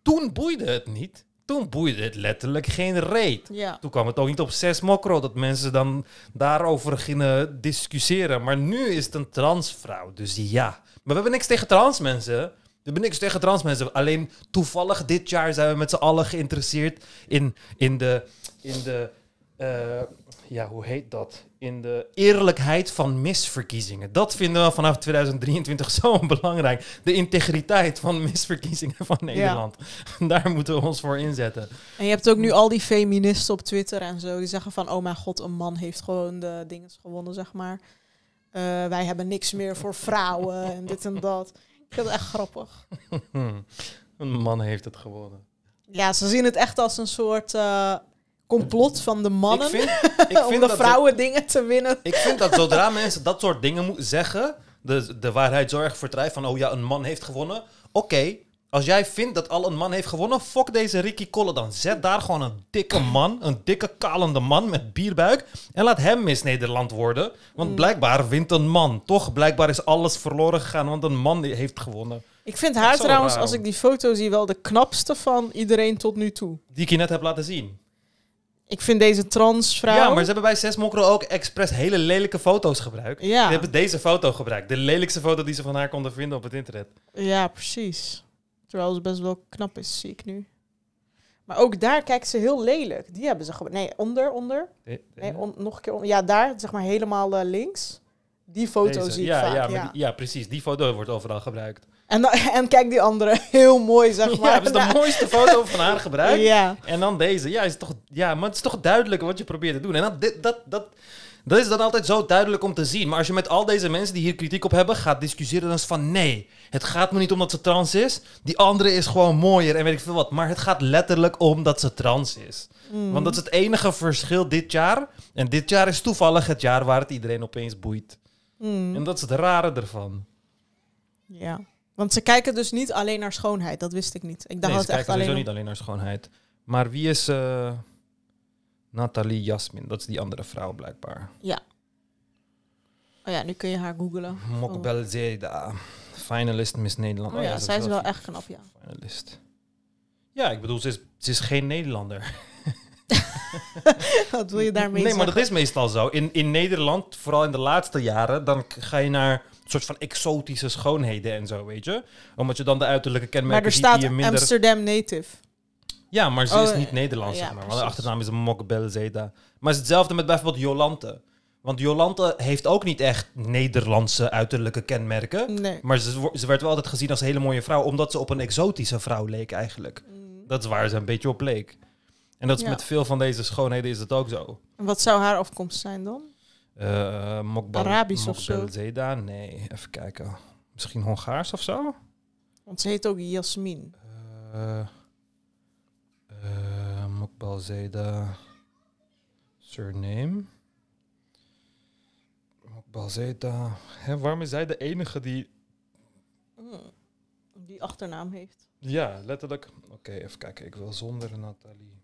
toen boeide het niet. Toen boeide het letterlijk geen reet. Toen kwam het ook niet op zes mokro dat mensen dan daarover gingen discussiëren. Maar nu is het een transvrouw, dus ja. Maar we hebben niks tegen trans mensen. We hebben niks tegen trans mensen. Alleen toevallig dit jaar zijn we met z'n allen geïnteresseerd in, in, de, in de eh, ja, hoe heet dat? In de eerlijkheid van misverkiezingen. Dat vinden we vanaf 2023 zo belangrijk. De integriteit van misverkiezingen van Nederland. Daar moeten we ons voor inzetten. En je hebt ook nu al die feministen op Twitter en zo. Die zeggen van, oh mijn god, een man heeft gewoon de dingen gewonnen, zeg maar. Eh, wij hebben niks meer voor vrouwen en dit en dat. Ik vind het echt grappig. een man heeft het gewonnen. Ja, ze zien het echt als een soort... Eh, complot van de mannen ik vind, ik vind om de vrouwen dingen te winnen. Ik vind dat zodra mensen dat soort dingen zeggen, de, de waarheid zo erg van oh ja, een man heeft gewonnen. Oké, als jij vindt dat al een man heeft gewonnen, fuck deze Ricky Collen dan. Zet daar gewoon een dikke man, een dikke kalende man met bierbuik en laat hem mis Nederland worden. Want mm. blijkbaar wint een man. Toch, blijkbaar is alles verloren gegaan, want een man heeft gewonnen. Ik vind haar trouwens, als ik die foto zie, wel de knapste van iedereen tot nu toe. Die ik je net heb laten zien ik vind deze transvrouw... Ja, maar ze hebben bij Zes Mokro ook expres hele lelijke foto's gebruikt. Ja. Ze hebben deze foto gebruikt. De lelijkste foto die ze van haar konden vinden op het internet. Ja, precies. Terwijl ze best wel knap is, zie ik nu. Maar ook daar kijkt ze heel lelijk. Die hebben ze gebruikt. Nee, onder, onder. Nee, nog een keer onder. Ja, daar, zeg maar helemaal eh, links. Die foto zie ik ja, vaak, ja, ja, precies. Die foto wordt overal gebruikt. En, dan, en kijk die andere, heel mooi zeg maar. Ja, dat is de mooiste foto van haar gebruikt. Ja. En dan deze. Ja, is toch, ja, maar het is toch duidelijk wat je probeert te doen. En dat, dat, dat, dat is dan altijd zo duidelijk om te zien. Maar als je met al deze mensen die hier kritiek op hebben gaat discussiëren, dan is van nee, het gaat me niet om dat ze trans is. Die andere is gewoon mooier en weet ik veel wat. Maar het gaat letterlijk om dat ze trans is. Mm. Want dat is het enige verschil dit jaar. En dit jaar is toevallig het jaar waar het iedereen opeens boeit. Mm. En dat is het rare ervan. Ja. Want ze kijken dus niet alleen naar schoonheid, dat wist ik niet. Ik dacht nee, ze kijken sowieso niet alleen naar schoonheid. Maar wie is eh, Nathalie Jasmin? Dat is die andere vrouw blijkbaar. Ja. Oh ja, nu kun je haar googlen. Mokbel oh. Zeda, finalist Miss Nederland. Oh, oh ja, zij is wel echt knap, ja. Finalist. Ja, ik bedoel, ze is, ze is geen Nederlander. Wat wil je daarmee Nee, maar dat is meestal zo. In, in Nederland, vooral in de laatste jaren, dan ga je naar soort van exotische schoonheden en zo, weet je? Omdat je dan de uiterlijke kenmerken maar staat die je minder... Amsterdam Native. Ja, maar ze is oh, niet Nederlands, maar. haar Want achternaam is Mokbel Zeda. Maar het is hetzelfde met bijvoorbeeld Jolante. Want Jolante heeft ook niet echt Nederlandse uiterlijke kenmerken. Nee. Maar ze, ze, werd wel altijd gezien als een hele mooie vrouw, omdat ze op een exotische vrouw leek eigenlijk. Mm. Dat is waar ze een beetje op leek. En dat is met veel van deze schoonheden is dat ook zo. wat zou haar afkomst zijn dan? eh Mokbal, Zeda? Nee, even kijken. Misschien Hongaars of zo? Want ze heet ook Jasmin. Uh, eh, uh, eh, Mokbal Zeda. Surname. Mokbal Zeda. Hè, waarom is zij de enige die... Hmm, die achternaam heeft. Ja, letterlijk. Oké, even kijken. Ik wil zonder Nathalie.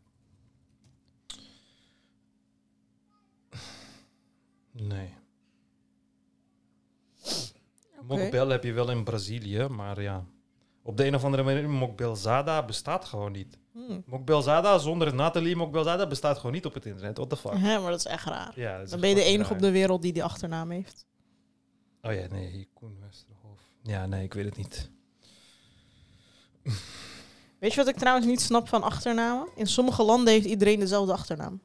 Nee. Okay. Mokbel heb je wel in Brazilië, maar ja. Op de een of andere manier, Mokbelzada bestaat gewoon niet. Hmm. Mokbelzada zonder Nathalie Mokbelzada bestaat gewoon niet op het internet. What the fuck? Ja, maar dat is echt raar. Ja, Dan ben je de enige op de wereld die die achternaam heeft. Oh ja, nee, Koen Westerhof. Ja, nee, ik weet het niet. Weet je wat ik trouwens niet snap van achternamen? In sommige landen heeft iedereen dezelfde achternaam.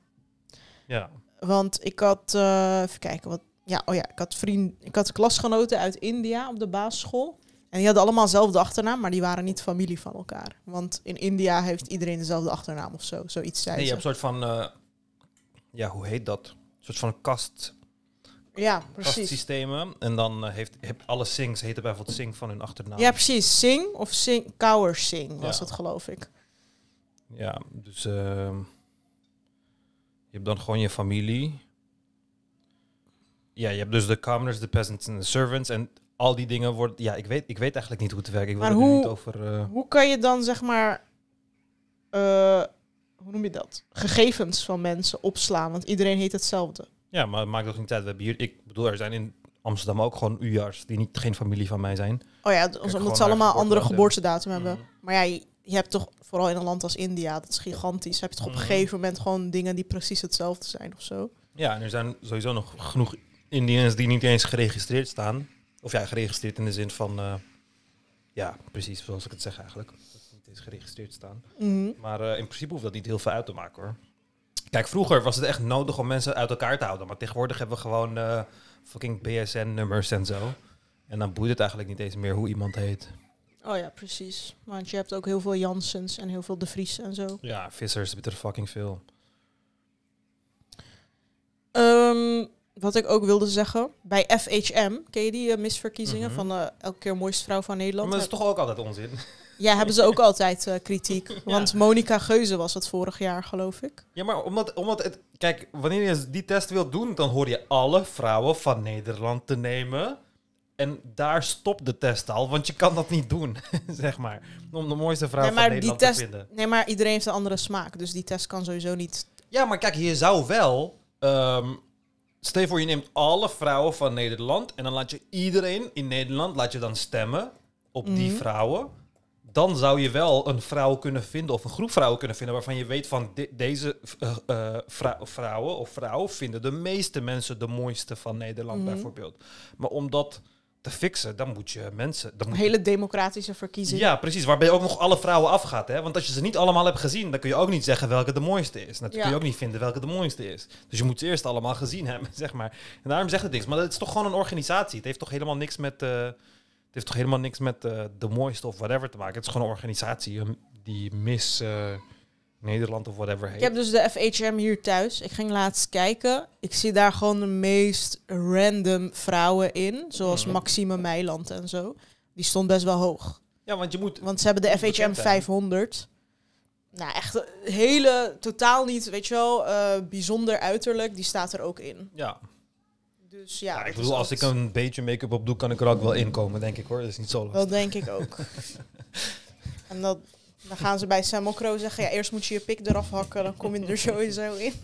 Ja. Want ik had, eh, even kijken, wat, ja, oh ja, ik had, vriend, ik had klasgenoten uit India op de basisschool. En die hadden allemaal dezelfde achternaam, maar die waren niet familie van elkaar. Want in India heeft iedereen dezelfde achternaam of zo. Zoiets zei je hebt een soort van, eh, ja, hoe heet dat? Een soort van kast. Ja, precies. Kastsystemen. En dan uh, heeft, heb alle Singhs heten bijvoorbeeld Singh van hun achternaam. Ja, precies. sing of Singh, Kaur Singh was ja. het, geloof ik. Ja, dus... Ehm, hebt dan gewoon je familie. Ja, je hebt dus de commoners, de peasants en de servants. En al die dingen worden... Ja, ik weet, ik weet eigenlijk niet hoe het werkt. Ik maar wil hoe, niet over... Eh, hoe kan je dan, zeg maar... Eh, hoe noem je dat? Gegevens van mensen opslaan. Want iedereen heet hetzelfde. Ja, maar het maakt ook niet tijd. We hebben hier... Ik bedoel, er zijn in Amsterdam ook gewoon ujaars die niet, geen familie van mij zijn. Oh ja, omdat ze allemaal andere geboortedatum hebben. Mhm. Maar ja, je hebt toch vooral in een land als India, dat is gigantisch, heb je toch op een mm. gegeven moment gewoon dingen die precies hetzelfde zijn of zo. Ja, en er zijn sowieso nog genoeg Indiërs die niet eens geregistreerd staan. Of ja, geregistreerd in de zin van, eh, ja, precies zoals ik het zeg eigenlijk. Dat niet eens geregistreerd staan. Mhm. Maar eh, in principe hoeft dat niet heel veel uit te maken hoor. Kijk, vroeger was het echt nodig om mensen uit elkaar te houden. Maar tegenwoordig hebben we gewoon eh, fucking BSN-nummers en zo. En dan boeit het eigenlijk niet eens meer hoe iemand heet. Oh ja, precies. Want je hebt ook heel veel Jansens en heel veel De Vries en zo. Ja, Vissers er fucking veel. Ehm, wat ik ook wilde zeggen, bij FHM, ken je die eh, misverkiezingen mhm. van uh, elke keer mooiste vrouw van Nederland? Maar dat is toch ook altijd onzin? Ja, hebben ze ook altijd eh, kritiek. Want Monica Geuze was het vorig jaar, geloof ik. Ja, maar omdat, omdat het... Kijk, wanneer je die test wilt doen, dan hoor je alle vrouwen van Nederland te nemen. En daar stopt de test al, want je kan dat niet doen, zeg maar. Om de mooiste vrouw van Nederland te vinden. Nee, maar iedereen heeft een andere smaak, dus die test kan sowieso niet... Ja, maar kijk, je zou wel... Um, stel je voor, je neemt alle vrouwen van Nederland... en dan laat je iedereen in Nederland laat je dan stemmen op die mhm. vrouwen. Dan zou je wel een vrouw kunnen vinden of een groep vrouwen kunnen vinden... waarvan je weet van deze eh, eh, vrouwen of vrouwen... vinden de meeste mensen de mooiste van Nederland mhm. bijvoorbeeld. Maar omdat te fixen, dan moet je mensen. Dan moet Hele democratische verkiezingen. Ja, precies. Waarbij ook nog alle vrouwen afgaat. Hè? Want als je ze niet allemaal hebt gezien, dan kun je ook niet zeggen welke de mooiste is. natuurlijk kun je ook niet vinden welke de mooiste is. Dus je moet ze eerst allemaal gezien hebben, zeg maar. En daarom zegt het niks. Maar het is toch gewoon een organisatie. Het heeft toch helemaal niks met. Uh, het heeft toch helemaal niks met eh, de mooiste of whatever te maken. Het is gewoon een organisatie ehm, die mis. Eh, Nederland of whatever heet. Ik heb dus de FHM hier thuis. Ik ging laatst kijken. Ik zie daar gewoon de meest random vrouwen in. Zoals mm. Maxime Meiland en zo. Die stond best wel hoog. Ja, want je moet... Want ze hebben de FHM 500. Nou, echt hele, totaal niet, weet je wel, eh, bijzonder uiterlijk. Die staat er ook in. Ja. Dus ja. ja ik bedoel, als ik een beetje make-up op doe, kan ik er ook wel in komen, denk ik hoor. Dat is niet zo lastig. Dat denk ik ook. en dat, dan gaan ze bij Samokro zeggen, ja, eerst moet je je pik eraf hakken, dan kom je er sowieso in.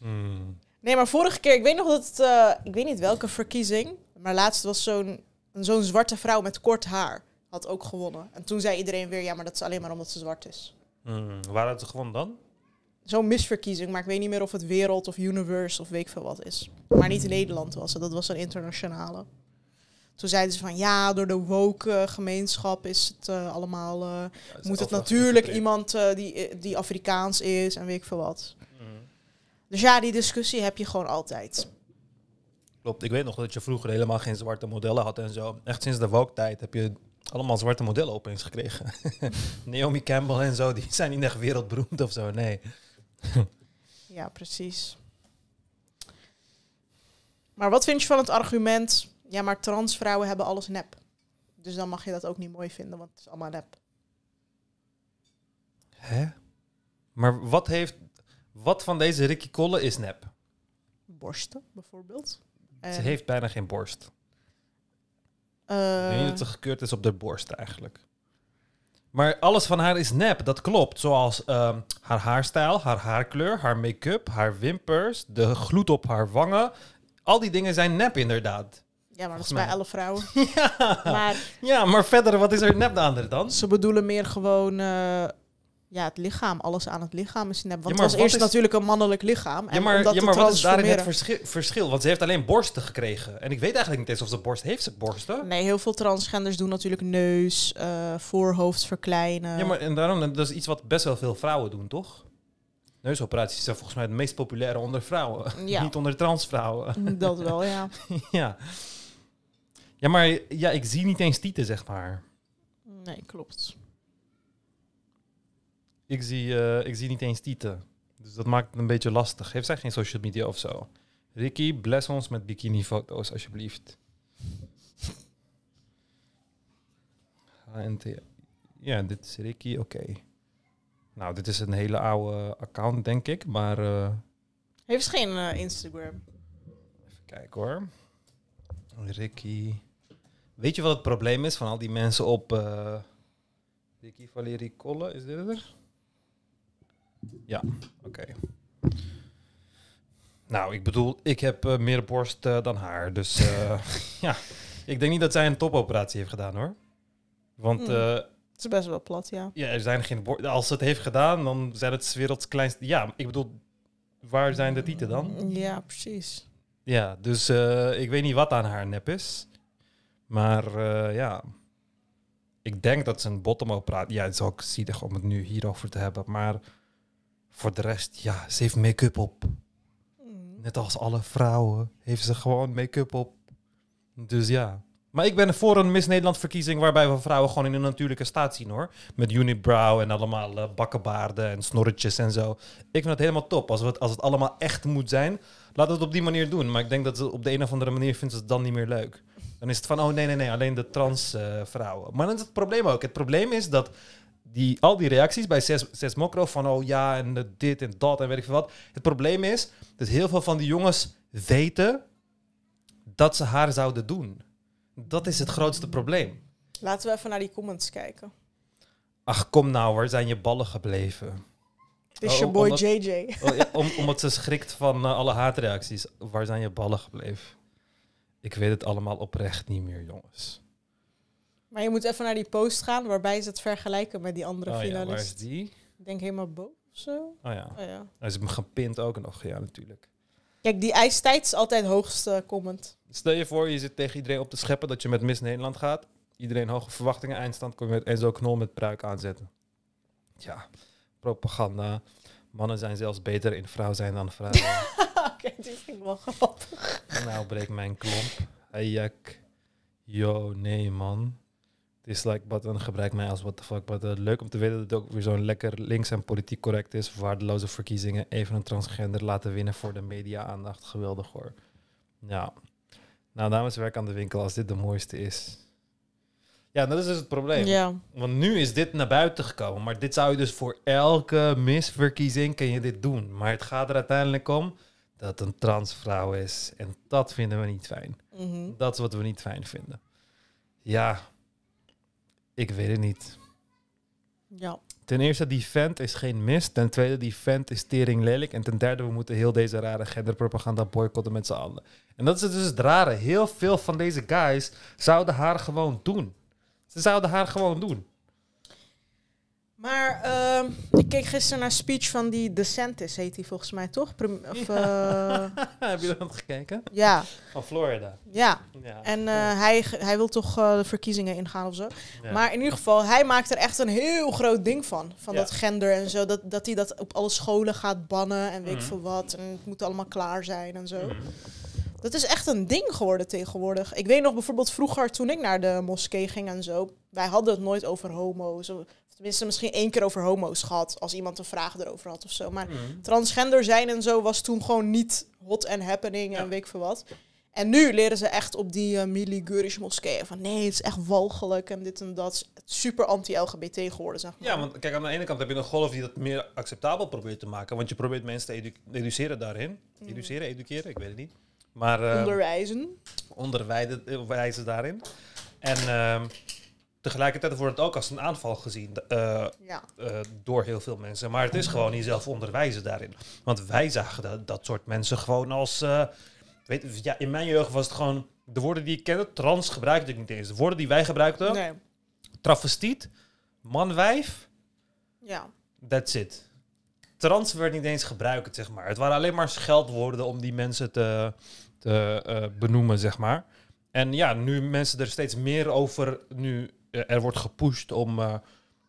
Hmm. Nee, maar vorige keer, ik weet nog dat het, eh, ik weet niet welke verkiezing, maar laatst was zo'n zo'n zwarte vrouw met kort haar, had ook gewonnen. En toen zei iedereen weer, ja, maar dat is alleen maar omdat ze zwart is. Hmm. waar had ze gewonnen dan? Zo'n misverkiezing, maar ik weet niet meer of het wereld of universe of weet ik veel wat is. Maar niet in Nederland was het, dat was een internationale. Toen zeiden ze van ja, door de woke eh, gemeenschap is het eh, allemaal. Eh, moet het natuurlijk iemand die, die Afrikaans is en weet ik veel wat. Mhm. Dus ja, die discussie heb je gewoon altijd. Klopt, ik weet nog dat je vroeger helemaal geen zwarte modellen had en zo. Echt sinds de woke-tijd heb je allemaal zwarte modellen opeens gekregen. Naomi Campbell en zo, die zijn niet echt wereldberoemd of zo, nee. ja, precies. Maar wat vind je van het argument ja, maar transvrouwen hebben alles nep. Dus dan mag je dat ook niet mooi vinden, want het is allemaal nep. Hè? Maar wat heeft. Wat van deze Ricky Kolle is nep? Borsten, bijvoorbeeld. Ze heeft bijna geen borst. Uh, ik denk dat ze gekeurd is op de borst eigenlijk. Maar alles van haar is nep, dat klopt. Zoals ehm, haar haarstijl, haar haarkleur, haar make-up, haar wimpers, de gloed op haar wangen. Al die dingen zijn nep inderdaad. Ja, maar dat is bij elf vrouwen. ja. Maar, ja, maar verder, wat is er nep aan er dan? Ze bedoelen meer gewoon eh, ja, het lichaam. Alles aan het lichaam is nep. Want ja, het was eerst is... natuurlijk een mannelijk lichaam. En ja, maar, wat is daarin het verschil, verschil? Want ze heeft alleen borsten gekregen. En ik weet eigenlijk niet eens of ze borst heeft. Ze borsten? Nee, heel veel transgenders doen natuurlijk neus, uh, voorhoofd verkleinen. Ja, maar en daarom, dat is iets wat best wel veel vrouwen doen, toch? Neusoperaties zijn volgens mij het meest populaire onder vrouwen. niet onder transvrouwen. Dat wel, ja. ja. Ja, maar ja, ik zie niet eens tieten, zeg maar. Nee, klopt. Ik zie, eh, ik zie niet eens tieten. Dus dat maakt het een beetje lastig. Heeft zij geen social media of zo? Ricky, bless ons met bikini-foto's, alsjeblieft. Ja, dit is Ricky, oké. Nou, dit is een hele oude account, denk ik, maar... Uh... Heeft geen eh, Instagram. Even kijken hoor. Ricky... Weet je wat het probleem is van al die mensen op. Uh, eh, Vicky Valerie Kolle, is dit er? Ja, oké. Nou, ik bedoel, ik heb eh, meer borst eh, dan haar. Dus ja, ik denk niet dat zij een topoperatie heeft gedaan hoor. Want. Mm. Het is best wel plat, ja. Ja, er zijn geen Als ze het heeft gedaan, dan zijn het werelds kleinste. Ja, ik bedoel, waar zijn de tieten dan? Ja, precies. Ja, dus ik weet niet wat aan haar nep is. Maar eh, ja, ik denk dat ze een bottom-up praat. Ja, het is ook zielig om het nu hierover te hebben. Maar voor de rest, ja, ze heeft make-up op. Mm. Net als alle vrouwen heeft ze gewoon make-up op. Dus ja. Maar ik ben voor een Miss Nederland verkiezing waarbij we vrouwen gewoon in een natuurlijke staat zien hoor. Met unibrow en allemaal eh, bakkenbaarden en snorretjes en zo. Ik vind het helemaal top. Als, het, als het allemaal echt moet zijn, laat het op die manier doen. Maar ik denk dat ze op de een of andere manier vindt het dan niet meer leuk. Dan is het van, oh nee, nee, nee, alleen de trans eh, vrouwen. maar dan is het probleem ook. Het probleem is dat die, al die reacties bij Ses, Ses Mokro van, oh ja, en dit en dat en weet ik veel wat. Het probleem is dat heel veel van die jongens weten dat ze haar zouden doen. Dat is het grootste probleem. Laten we even naar die comments kijken. Ach, kom nou, waar zijn je ballen gebleven? Is oh, je boy JJ. Oh, om, omdat ze schrikt van eh, alle haatreacties. Waar zijn je ballen gebleven? Ik weet het allemaal oprecht niet meer, jongens. Maar je moet even naar die post gaan waarbij ze het vergelijken met die andere oh, finalist. Ja, waar is die? Ik denk helemaal boven Oh ja. Oh, ja. Hij is hem gepint ook nog, ja, natuurlijk. Kijk, die ijstijd is altijd hoogste comment. Stel je voor, je zit tegen iedereen op te scheppen dat je met Miss Nederland gaat. Iedereen hoge verwachtingen, eindstand kom je met Enzo Knol met pruik aanzetten. Ja, propaganda. Mannen zijn zelfs beter in vrouw zijn dan vrouwen. die is niet wel grappig. Nou, breek mijn klomp. Jack, Yo, nee man. Dislike button, like, gebruik mij als what the fuck. Maar eh, leuk om te weten dat het ook weer zo'n lekker links en politiek correct is. Waardeloze verkiezingen. Even een transgender laten winnen voor de media-aandacht. Geweldig hoor. Ja. Nou, dames, werk aan de winkel als dit de mooiste is. Ja, dat is dus het probleem. Ja. Want nu is dit naar buiten gekomen. Maar dit zou je dus voor elke misverkiezing kun je dit doen. Maar het gaat er uiteindelijk om dat een transvrouw is. En dat vinden we niet fijn. Mhm. Dat is wat we niet fijn vinden. Ja, ik weet het niet. Ja. Ten eerste, die vent is geen mist. Ten tweede, die vent is tering lelijk. En ten derde, we moeten heel deze rare genderpropaganda boycotten met z'n allen. En dat is dus het rare. Heel veel van deze guys zouden haar gewoon doen. Ze zouden haar gewoon doen. Maar ehm, ik keek gisteren naar speech van die DeSantis, heet hij volgens mij toch? of, ja. Eh, Heb je dat gekeken? Ja. Van Florida. Ja. ja. En eh, Hij, hij wil toch eh, de verkiezingen ingaan of zo. Maar in ieder geval, hij maakt er echt een heel groot ding van. Van dat gender en zo. Dat, dat hij dat op alle scholen gaat bannen en weet ik mhm. veel wat. En het moet allemaal klaar zijn en zo. Mhm. Dat is echt een ding geworden tegenwoordig. Ik weet nog bijvoorbeeld vroeger toen ik naar de moskee ging en zo. Wij hadden het nooit over homo's tenminste misschien één keer over homo's gehad. Als iemand een vraag erover had of zo. Maar mhm. transgender zijn en zo was toen gewoon niet hot and happening en weet ik veel wat. En nu leren ze echt op die uh, eh, Mili Gurish moskeeën van nee, het is echt walgelijk en dit en dat. super anti-LGBT geworden, zeg maar. Ja, want kijk, aan de ene kant heb je een golf die dat meer acceptabel probeert te maken. Want je probeert mensen te educeren daarin. Mhm. Educeren, educeren, ik weet het niet. Maar, uh, onderwijzen. Onderwijzen eh, daarin. En... Ehm, tegelijkertijd wordt het ook als een aanval gezien eh, ja. Eh, door heel veel mensen. Maar het is gewoon jezelf onderwijzen daarin. Want wij zagen dat, dat soort mensen gewoon als. Uh, weet, ja, in mijn jeugd was het gewoon. De woorden die ik kende, trans gebruikte ik niet eens. De woorden die wij gebruikten, nee. travestiet, man-wijf. Ja. That's it. Trans werd niet eens gebruikt, zeg maar. Het waren alleen maar scheldwoorden om die mensen te, te benoemen, zeg maar. En ja, nu mensen er steeds meer over nu eh, er wordt gepusht om, eh,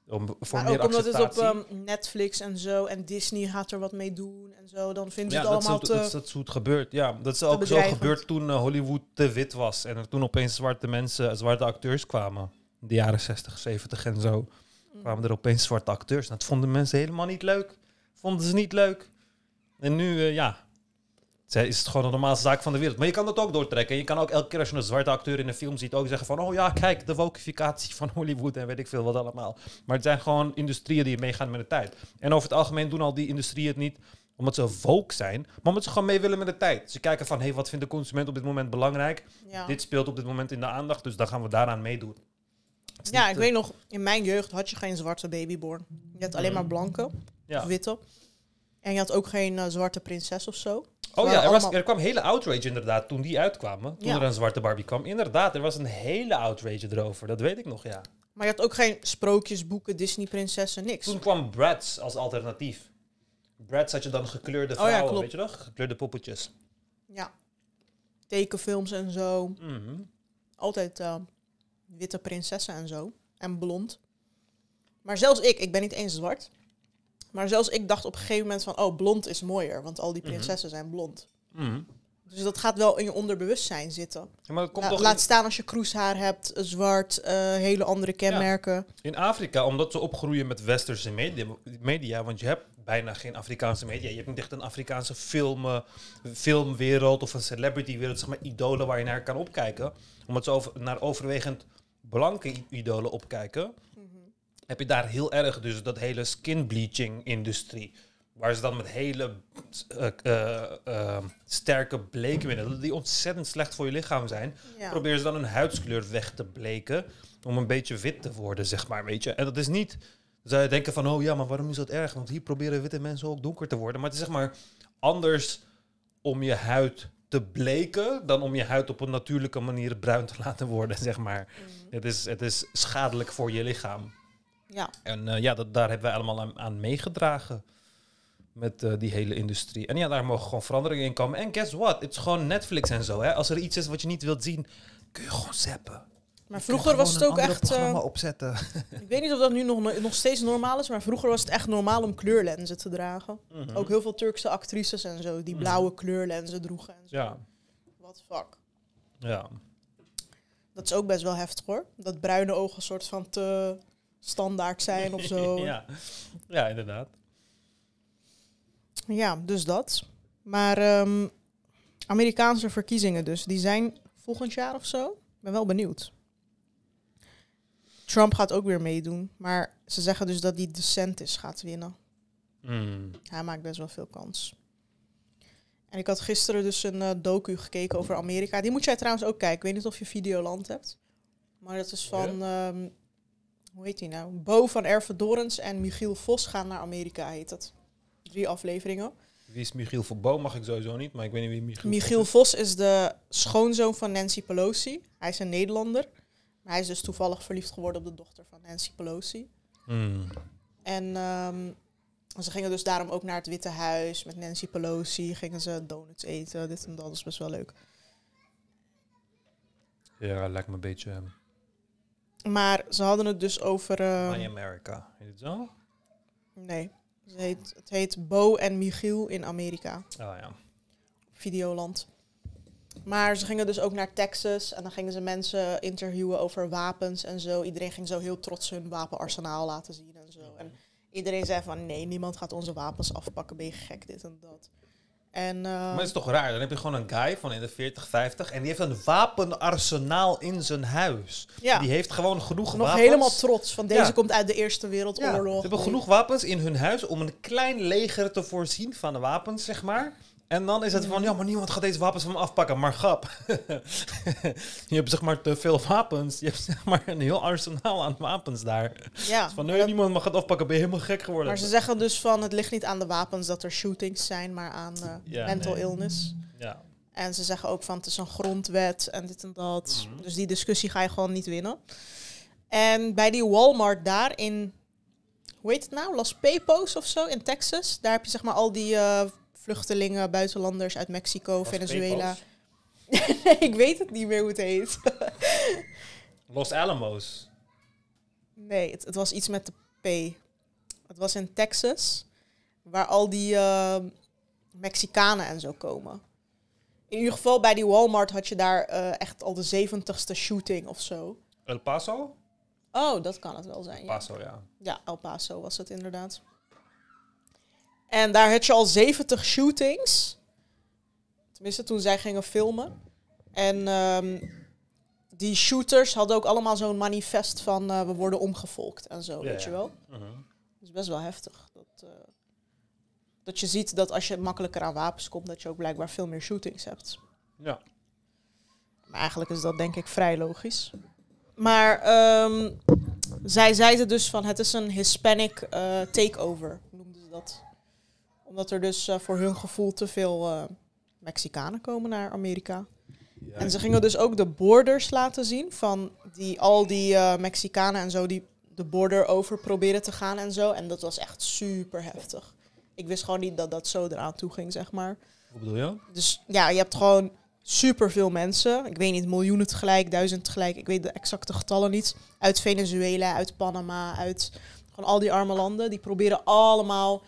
om voor meer ook acceptatie. omdat het op ehm, Netflix en zo en Disney gaat er wat mee doen en zo, dan vinden ze het allemaal te... Dat, dat is hoe het gebeurt, ja. Dat is ook zo gebeurd toen eh, Hollywood te wit was en er toen opeens zwarte mensen, zwarte acteurs kwamen. In de jaren 60, 70 en zo mm. kwamen er opeens zwarte acteurs. dat vonden mensen helemaal niet leuk. Vonden ze niet leuk. En nu, ja, ze is het gewoon een normale zaak van de wereld. Maar je kan dat ook doortrekken. Je kan ook elke keer als je een zwarte acteur in een film ziet ook zeggen van... Oh ja, kijk, de wokificatie van Hollywood en weet ik veel wat allemaal. Maar het zijn gewoon industrieën die meegaan met de tijd. En over het algemeen doen al die industrieën het niet omdat ze volk zijn, maar omdat ze gewoon mee willen met de tijd. Ze kijken van, hey, wat vindt de consument op dit moment belangrijk? Dit speelt op dit moment in de aandacht, dus dan gaan we daaraan meedoen. Ja, ik eh, weet nog, in mijn jeugd had je geen zwarte babyborn. Je had alleen mhm. maar blanke ja. witte. En je had ook geen eh, zwarte prinses of zo. Oh ja, er, was, er kwam hele outrage inderdaad toen die uitkwamen. Toen er een zwarte Barbie kwam. Inderdaad, er was een hele outrage erover. Dat weet ik nog, ja. Maar je had ook geen sprookjesboeken, Disney-prinsessen, niks. Toen kwam Bratz als alternatief. Bratz had je dan gekleurde oh vrouwen, weet je nog? Gekleurde poppetjes. Ja. Tekenfilms en zo. Mhm. Altijd ehm, witte prinsessen en zo. En blond. Maar zelfs ik, ik ben niet eens zwart. Maar zelfs ik dacht op een gegeven moment van, oh, blond is mooier, want al die mhm. prinsessen zijn blond. Mhm. Dus dat gaat wel in je onderbewustzijn zitten. Ja, maar komt toch laat staan als je kroeshaar hebt, zwart, eh, hele andere kenmerken. In Afrika, omdat ze opgroeien met westerse media, media, want je hebt bijna geen Afrikaanse media. Je hebt niet echt een Afrikaanse film, eh, filmwereld of een celebritywereld, zeg maar idolen waar je naar kan opkijken. Omdat ze over, naar overwegend blanke idolen opkijken heb je daar heel erg dus dat hele skin bleaching industrie. Waar ze dan met hele uh, uh, uh, sterke bleekmiddelen, die ontzettend slecht voor je lichaam zijn, proberen ze dan hun huidskleur weg te bleken. Om een beetje wit te worden, zeg maar. Weet je. En dat is niet. Zou je denken van, oh ja, maar waarom is dat erg? Want hier proberen witte mensen ook donker te worden. Maar het is zeg maar anders om je huid te bleken dan om je huid op een natuurlijke manier bruin te laten worden, zeg maar. Mm. het, is, het is schadelijk voor je lichaam. Ja. En eh, ja, dat, daar hebben wij allemaal aan, meegedragen met eh, die hele industrie. En ja, daar mogen gewoon veranderingen in komen. En guess what? Het is gewoon Netflix en zo. Hè? Als er iets is wat je niet wilt zien, kun je gewoon zappen. Maar vroeger was het ook echt. Uh, opzetten. ik weet niet of dat nu nog, nog steeds normaal is, maar vroeger was het echt normaal om kleurlenzen te dragen. Mhm. Ook heel veel Turkse actrices en zo, die mhm. blauwe kleurlenzen droegen. En zo. Ja. Wat fuck. Ja. Dat is ook best wel heftig hoor. Dat bruine ogen soort van te standaard zijn of zo. ja. ja, inderdaad. Ja, dus dat. Maar ehm, Amerikaanse verkiezingen dus, die zijn volgend jaar of zo. Ik ben wel benieuwd. Trump gaat ook weer meedoen, maar ze zeggen dus dat die DeSantis gaat winnen. Hmm. Hij maakt best wel veel kans. En ik had gisteren dus een eh, docu gekeken over Amerika. Die moet jij trouwens ook kijken. Ik weet niet of je Videoland hebt. Maar dat is van ehm, hoe heet die nou? Bo van Dorens en Michiel Vos gaan naar Amerika, heet dat. Drie afleveringen. Wie is Michiel van Bo? Mag ik sowieso niet, maar ik weet niet wie Michiel, Michiel Vos is. Vos is de schoonzoon van Nancy Pelosi. Hij is een Nederlander. Maar hij is dus toevallig verliefd geworden op de dochter van Nancy Pelosi. Hmm. En ehm, ze gingen dus daarom ook naar het Witte Huis met Nancy Pelosi. Gingen ze donuts eten, dit en dat. Dat is best wel leuk. Ja, lijkt me een beetje... Ehm, maar ze hadden het dus over. Uh, ehm, My America, is het zo? Nee, het heet, het heet Bo en Michiel in Amerika. Oh ja. Videoland. Maar ze gingen dus ook naar Texas en dan gingen ze mensen interviewen over wapens en zo. Iedereen ging zo heel trots hun wapenarsenaal laten zien en zo. Oh, en iedereen zei van nee, niemand gaat onze wapens afpakken, ben je gek, dit en dat. En, eh, Maar het is toch raar? Dan heb je gewoon een guy van in de 40, 50 en die heeft een wapenarsenaal in zijn huis. Die heeft gewoon genoeg Nog wapens. helemaal trots, van deze komt uit de Eerste Wereldoorlog. Ze hebben genoeg wapens in hun huis om een klein leger te voorzien van de wapens, zeg maar. En dan is het van, ja, maar niemand gaat deze wapens van me afpakken. Maar grap, je hebt zeg maar te veel wapens. Je hebt zeg maar een heel arsenaal aan wapens daar. Ja. van, nee, niemand mag het afpakken, ben je helemaal gek geworden. Maar ze zeggen dus van, het ligt niet aan de wapens dat er shootings zijn, maar aan de eh, mental illness. Ja. En ze zeggen ook van, het is een grondwet en dit en dat. Mhm. Dus die discussie ga je gewoon niet winnen. En bij die Walmart daar in, hoe heet het nou, Las Pepos of zo, in Texas. Daar heb je zeg maar al die... Eh, vluchtelingen, buitenlanders uit Mexico, Venezuela. nee, ik weet het niet meer hoe het heet. Los Alamos. Nee, het, het, was iets met de P. Het was in Texas, waar al die uh, Mexicanen en zo komen. In ieder geval bij die Walmart had je daar eh, echt al de zeventigste shooting of zo. El Paso? Oh, dat kan het wel zijn. El Paso, Ja, ja El Paso was het inderdaad. En daar had je al 70 shootings. Tenminste, toen zij gingen filmen. En ehm, die shooters hadden ook allemaal zo'n manifest van eh, we worden omgevolkt en zo, weet je wel. Uh Dat is best wel heftig. Dat, eh, dat je ziet dat als je makkelijker aan wapens komt, dat je ook blijkbaar veel meer shootings hebt. Ja. Maar eigenlijk is dat denk ik vrij logisch. Maar ehm, zij zeiden dus van het is een Hispanic eh, takeover, noemden ze dat omdat er dus eh, voor hun gevoel te veel eh, Mexicanen komen naar Amerika. en ze gingen dus ook de borders laten zien van die, al die eh, Mexicanen en zo die de border over proberen te gaan en zo. En dat was echt super heftig. Ik wist gewoon niet dat dat zo eraan toe ging, zeg maar. Wat bedoel je? Dus ja, je hebt gewoon super veel mensen. Ik weet niet, miljoenen tegelijk, duizend tegelijk. Ik weet de exacte getallen niet. Uit Venezuela, uit Panama, uit gewoon al die arme landen. Die proberen allemaal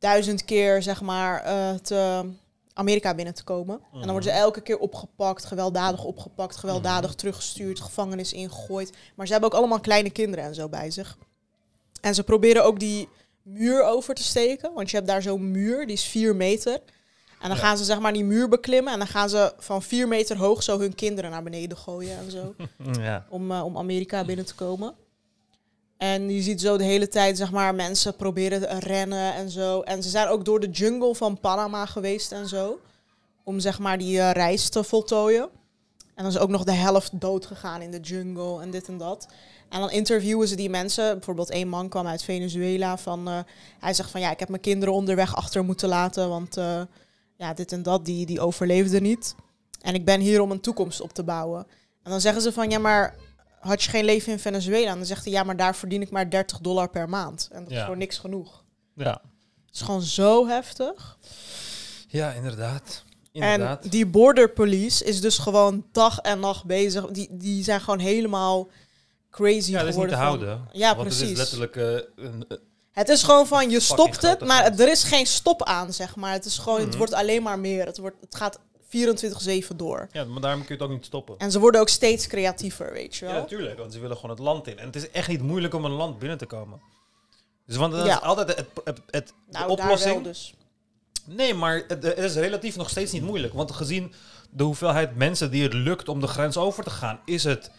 duizend keer zeg maar eh, te Amerika binnen te komen. En dan worden ze mhm. elke keer opgepakt, gewelddadig opgepakt, gewelddadig mhm. teruggestuurd, gevangenis ingegooid. Maar ze hebben ook allemaal kleine kinderen en zo bij zich. En ze proberen ook die muur over te steken, want je hebt daar zo'n muur, die is vier meter. En dan gaan ze zeg maar die muur beklimmen en dan gaan ze van vier meter hoog zo hun kinderen naar beneden gooien en zo. ja. om, eh, om Amerika binnen te komen. En je ziet zo de hele tijd, zeg maar, mensen proberen te rennen en zo. En ze zijn ook door de jungle van Panama geweest en zo. Om, zeg maar, die eh, reis te voltooien. En dan is ook nog de helft dood gegaan in de jungle en dit en dat. En dan interviewen ze die mensen. Bijvoorbeeld één man kwam uit Venezuela. Van, eh, hij zegt van, ja, ik heb mijn kinderen onderweg achter moeten laten. Want eh, ja, dit en dat, die, die overleefden niet. En ik ben hier om een toekomst op te bouwen. En dan zeggen ze van, ja, maar had je geen leven in Venezuela? En dan zegt hij, ja, maar daar verdien ik maar 30 dollar per maand. En dat ja. is voor niks genoeg. Ja. Het is gewoon zo heftig. Ja, inderdaad. inderdaad. En die border police is dus gewoon dag en nacht bezig. Die, die zijn gewoon helemaal crazy ja, is niet te houden. Ja, precies. Het is letterlijk eh, een, eh, het is gewoon van je stopt het, maar er is geen stop aan, zeg maar. Het is gewoon, het mhm. wordt alleen maar meer. Het, wordt, het gaat 24-7 door. Ja, maar daarom kun je het ook niet stoppen. En ze worden ook steeds creatiever, weet je wel. Ja, natuurlijk, want ze willen gewoon het land in. En het is echt niet moeilijk om een land binnen te komen. Dus want dat is altijd het, het, het nou, oplossing. wel dus. Nee, maar het, is relatief nog steeds niet moeilijk. Want gezien de hoeveelheid mensen die het lukt om de grens over te gaan, is het,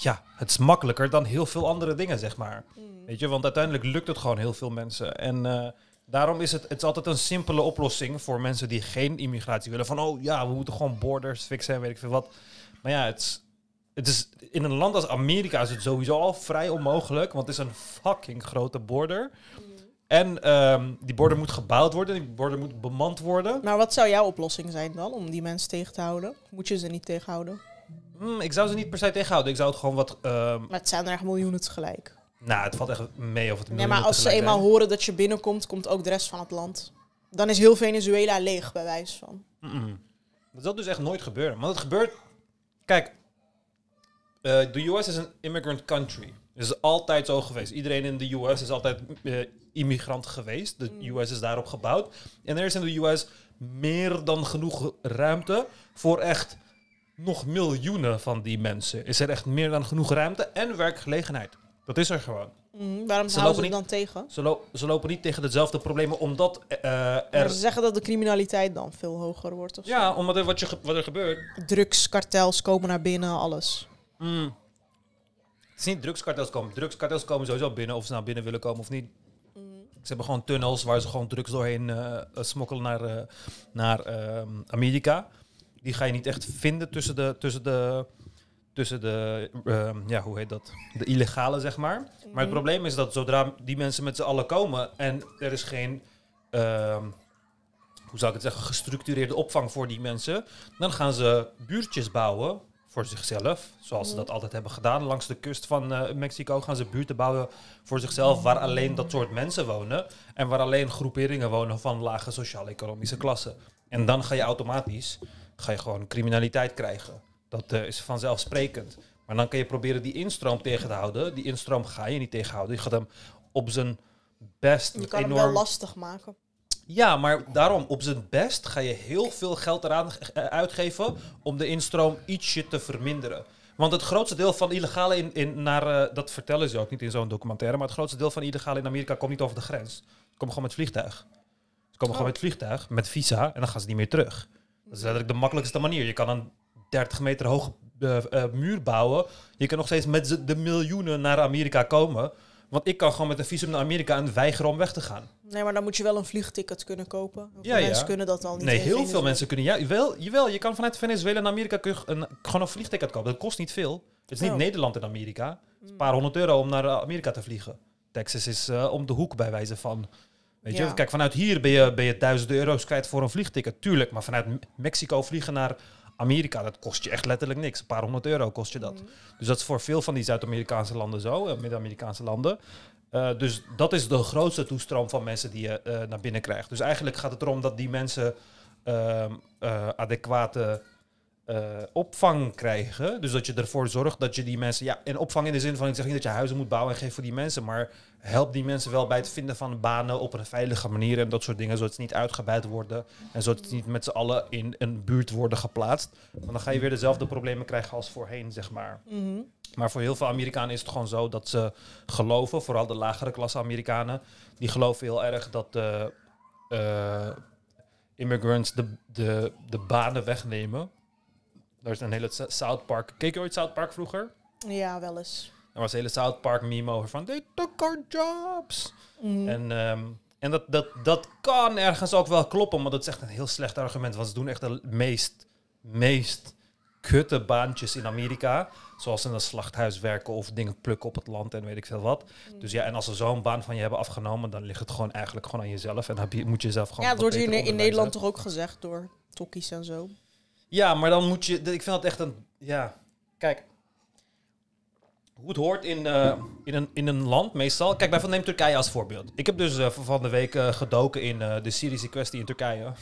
ja, het is makkelijker dan heel veel andere dingen, zeg maar. Mm. Weet je, want uiteindelijk lukt het gewoon heel veel mensen. En eh, Daarom is het, het is altijd een simpele oplossing voor mensen die geen immigratie willen. Van, oh ja, we moeten gewoon borders fixen en weet ik veel wat. Maar ja, het is, het is, in een land als Amerika is het sowieso al vrij onmogelijk. Want het is een fucking grote border. En ehm, die border moet gebouwd worden, die border moet bemand worden. Maar wat zou jouw oplossing zijn dan om die mensen tegen te houden? Moet je ze niet tegenhouden? Mm, ik zou ze niet per se tegenhouden. Ik zou het gewoon wat. Ehm, maar het zijn er echt miljoenen tegelijk. Nou, het valt echt mee of het Nee, maar als ze eenmaal horen dat je binnenkomt, komt ook de rest van het land. Dan is heel Venezuela leeg, bij wijze van. Dat zal dus echt nooit gebeuren. Want het gebeurt... Kijk, eh, de US is een immigrant country. Het is altijd zo geweest. Iedereen in de US is altijd eh, immigrant geweest. De mm. US is daarop gebouwd. En er is in de US meer dan genoeg ruimte voor echt nog miljoenen van die mensen. Is er echt meer dan genoeg ruimte en werkgelegenheid. Dat is er gewoon. Mm, waarom ze houden ze dan tegen? Ze, ze, lopen niet tegen dezelfde problemen, omdat uh, er... ze zeggen dat de criminaliteit dan veel hoger wordt of Ja, zo. omdat er, wat, je, wat er gebeurt... Drugskartels komen naar binnen, alles. Mm. Het is niet drugskartels komen. Drugskartels komen sowieso binnen, of ze naar binnen willen komen of niet. Mm. Ze hebben gewoon tunnels waar ze gewoon drugs doorheen eh, smokkelen naar, naar ehm, Amerika. Die ga je niet echt vinden tussen de... Tussen de tussen de, uh, ja, hoe heet dat? De illegale, zeg maar. Maar het mhm. probleem is dat zodra die mensen met z'n allen komen en er is geen, ehm, hoe zou ik het zeggen, gestructureerde opvang voor die mensen, dan gaan ze buurtjes bouwen voor zichzelf, zoals ze mhm. dat altijd hebben gedaan. Langs de kust van eh, Mexico gaan ze buurten bouwen voor zichzelf, waar mhm. alleen dat soort mensen wonen en waar alleen groeperingen wonen van lage sociaal-economische klasse. En dan ga je automatisch ga je gewoon criminaliteit krijgen. Dat eh, is vanzelfsprekend. Maar dan kan je proberen die instroom tegen te houden. Die instroom ga je niet tegenhouden. Je gaat hem op zijn best. enorm... wel lastig maken. Ja, maar daarom, op zijn best ga je heel veel geld eraan eh, uitgeven om de instroom ietsje te verminderen. Want het grootste deel van illegale in, in naar, eh, dat vertellen ze ook niet in zo'n documentaire, maar het grootste deel van illegale in Amerika komt niet over de grens. Ze komen gewoon met vliegtuig. Ze komen gewoon oh. met vliegtuig, met visa, en dan gaan ze niet meer terug. Dat is eigenlijk de makkelijkste manier. Je kan een 30 meter hoge eh, eh, muur bouwen. Je kan nog steeds met de miljoenen naar Amerika komen. Want ik kan gewoon met een visum naar Amerika en weigeren om weg te gaan. Nee, maar dan moet je wel een vliegticket kunnen kopen. ja, mensen kunnen dat al niet. Nee, heel veel mensen kunnen. Ja, wel, jawel, je kan vanuit Venezuela naar Amerika kun je een, gewoon een vliegticket kopen. Dat kost niet veel. Het is niet Nederland en Amerika. Het is een mm. paar honderd euro om naar eh, Amerika te vliegen. Texas is om de hoek bij wijze van. Weet je, kijk, vanuit hier ben je, ben je duizend euro's kwijt voor een vliegticket. Tuurlijk, maar vanuit Mexico vliegen naar Amerika, dat kost je echt letterlijk niks. Een paar honderd euro kost je dat. Mm. Dus dat is voor veel van die Zuid-Amerikaanse landen zo, eh, Midden-Amerikaanse landen. Eh, dus dat is de grootste toestroom van mensen die je eh, naar binnen krijgt. Dus eigenlijk gaat het erom dat die mensen ehm, adequate opvang krijgen. Dus dat je ervoor zorgt dat je die mensen. Ja, en opvang in de zin van: ik zeg niet dat je huizen moet bouwen en geef voor die mensen. Maar help die mensen wel bij het vinden van banen op een veilige manier en dat soort dingen, zodat ze niet uitgebuit worden en zodat ze niet met z'n allen in een buurt worden geplaatst. Want dan ga je weer dezelfde problemen krijgen als voorheen, zeg maar. Mhm. Maar voor heel veel Amerikanen is het gewoon zo dat ze geloven, vooral de lagere klasse Amerikanen, die geloven heel erg dat de eh, immigrants de, de, de banen wegnemen. Er is een hele South Park. Keek je ooit South Park vroeger? Ja, wel eens. Er was een hele South Park meme over van... They took our jobs. Mm. En, ehm, en dat, dat, dat kan ergens ook wel kloppen. Maar dat is echt een heel slecht argument. Want ze doen echt de meest, meest kutte baantjes in Amerika. Zoals in een slachthuis werken of dingen plukken op het land en weet ik veel wat. Mm. Dus ja, en als ze zo'n baan van je hebben afgenomen... dan ligt het gewoon eigenlijk gewoon aan jezelf. En dan je, moet je zelf gewoon... Ja, dat wordt hier in, in Nederland toch ook gezegd door tokkies en zo. Ja, maar dan moet je... Ik vind dat echt een... Ja, kijk hoe het hoort in, eh, in, een, in een land meestal. Kijk, bijvoorbeeld neem Turkije als voorbeeld. Ik heb dus eh, van de week eh, gedoken in de Syrische kwestie in Turkije.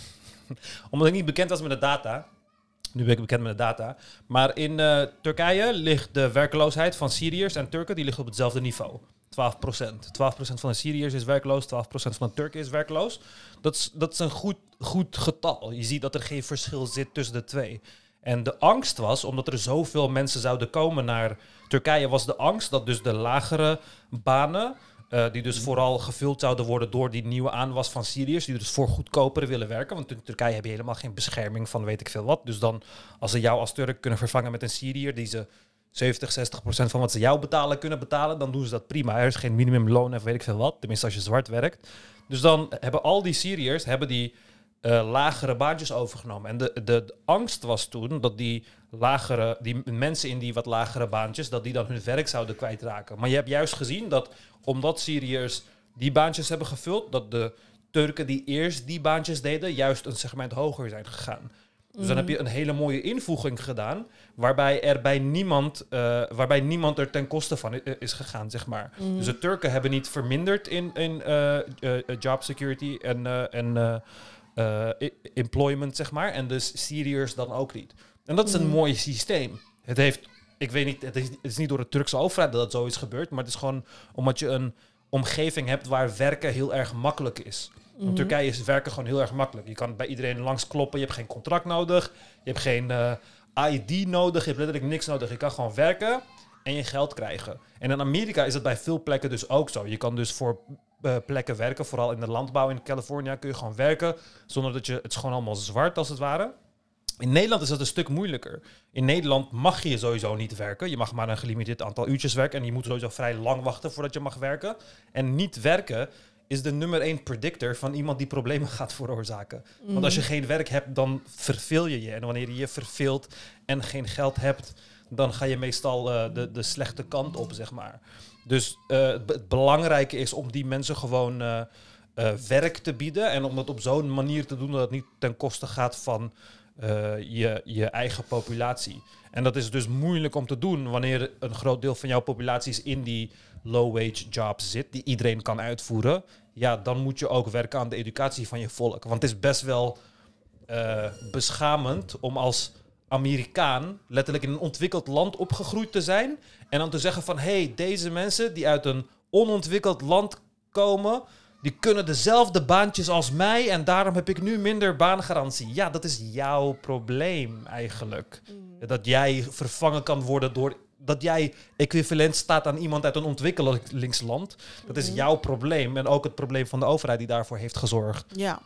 Omdat ik niet bekend was met de data. Nu ben ik bekend met de data. Maar in Turkije ligt de werkloosheid van Syriërs en Turken die ligt op hetzelfde niveau. 12%. 12% van de Syriërs is werkloos, 12% van de Turken is werkloos. Dat is, dat is een goed, goed getal. Je ziet dat er geen verschil zit tussen de twee. En de angst was, omdat er zoveel mensen zouden komen naar Turkije, was de angst dat dus de lagere banen, eh, die dus mhm. vooral gevuld zouden worden door die nieuwe aanwas van Syriërs, die dus voor goedkoper willen werken. Want in Turkije heb je helemaal geen bescherming van weet ik veel wat. Dus dan, als ze jou als Turk kunnen vervangen met een Syriër die ze 70, 60 procent van wat ze jou betalen kunnen betalen, dan doen ze dat prima. Er is geen minimumloon en weet ik veel wat, tenminste als je zwart werkt. Dus dan hebben al die Syriërs hebben die eh, lagere baantjes overgenomen. En de, de, angst was toen dat die, lagere, die mensen in die wat lagere baantjes, dat die dan hun werk zouden kwijtraken. Maar je hebt juist gezien dat omdat Syriërs die baantjes hebben gevuld, dat de Turken die eerst die baantjes deden, juist een segment hoger zijn gegaan. Dus dan mhm. heb je een hele mooie invoeging gedaan, waarbij er bij niemand, eh, waarbij niemand er ten koste van eh, is gegaan, zeg maar. Mhm. Dus de Turken hebben niet verminderd in, in job security en, en eh, employment, zeg maar. En dus Syriërs dan ook niet. En dat is een mhm. mooi systeem. Het heeft, ik weet niet, het is, niet door de Turkse overheid dat, dat zoiets gebeurt, maar het is gewoon omdat je een omgeving hebt waar werken heel erg makkelijk is. Mm Turkije is werken gewoon heel erg makkelijk. Je kan bij iedereen langs kloppen, je hebt geen contract nodig, je hebt geen eh, ID nodig, je hebt letterlijk niks nodig. Je kan gewoon werken en je geld krijgen. En in Amerika is dat bij veel plekken dus ook zo. Je kan dus voor eh, plekken werken. Vooral in de landbouw in Californië kun je gewoon werken zonder dat je... Het is gewoon allemaal zwart als het ware. In Nederland is dat een stuk moeilijker. In Nederland mag je sowieso niet werken. Je mag maar een gelimiteerd aantal uurtjes werken. En je moet sowieso vrij lang wachten voordat je mag werken. En niet werken is de nummer één predictor van iemand die problemen gaat veroorzaken. Want als je mhm. geen werk hebt, dan verveel je je. En wanneer je je verveelt en geen geld hebt, dan ga je meestal eh, de, de slechte kant op, zeg maar. Dus eh, het belangrijke is om die mensen gewoon eh, eh, werk te bieden. En om dat op zo'n manier te doen dat het niet ten koste gaat van je, je eigen populatie. En dat is dus moeilijk om te doen wanneer een groot deel van jouw populatie is in die low-wage jobs zit, die iedereen kan uitvoeren. Ja, dan moet je ook werken aan de educatie van je volk. Want het is best wel beschamend om als Amerikaan, letterlijk in een ontwikkeld land opgegroeid te zijn. En dan te zeggen van hé, hey, deze mensen die uit een onontwikkeld land komen, die kunnen dezelfde baantjes als mij en daarom heb ik nu minder baangarantie. Ja, dat is jouw probleem eigenlijk. Mm. Dat jij vervangen kan worden door dat jij equivalent staat aan iemand uit een ontwikkelingsland. Dat is mm-hmm. jouw probleem en ook het probleem van de overheid die daarvoor heeft gezorgd. Ja.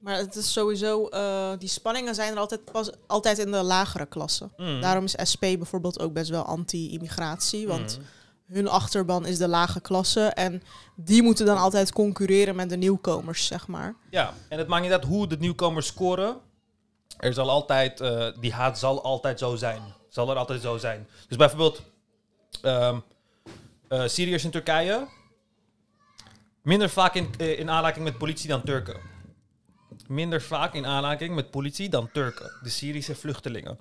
Maar het is sowieso, eh, die spanningen zijn er altijd, pas, altijd in de lagere klassen. Mm. Daarom is SP bijvoorbeeld ook best wel anti-immigratie. Want mm. hun achterban is de lage klasse. En die moeten dan altijd concurreren met de nieuwkomers, zeg maar. Ja, en het maakt niet uit hoe de nieuwkomers scoren. Er zal altijd, eh, die haat zal altijd zo zijn. Zal er altijd zo zijn. Dus bijvoorbeeld ehm, eh, Syriërs in Turkije. Minder vaak in, in aanraking met politie dan Turken minder vaak in aanraking met politie dan Turken, de Syrische vluchtelingen.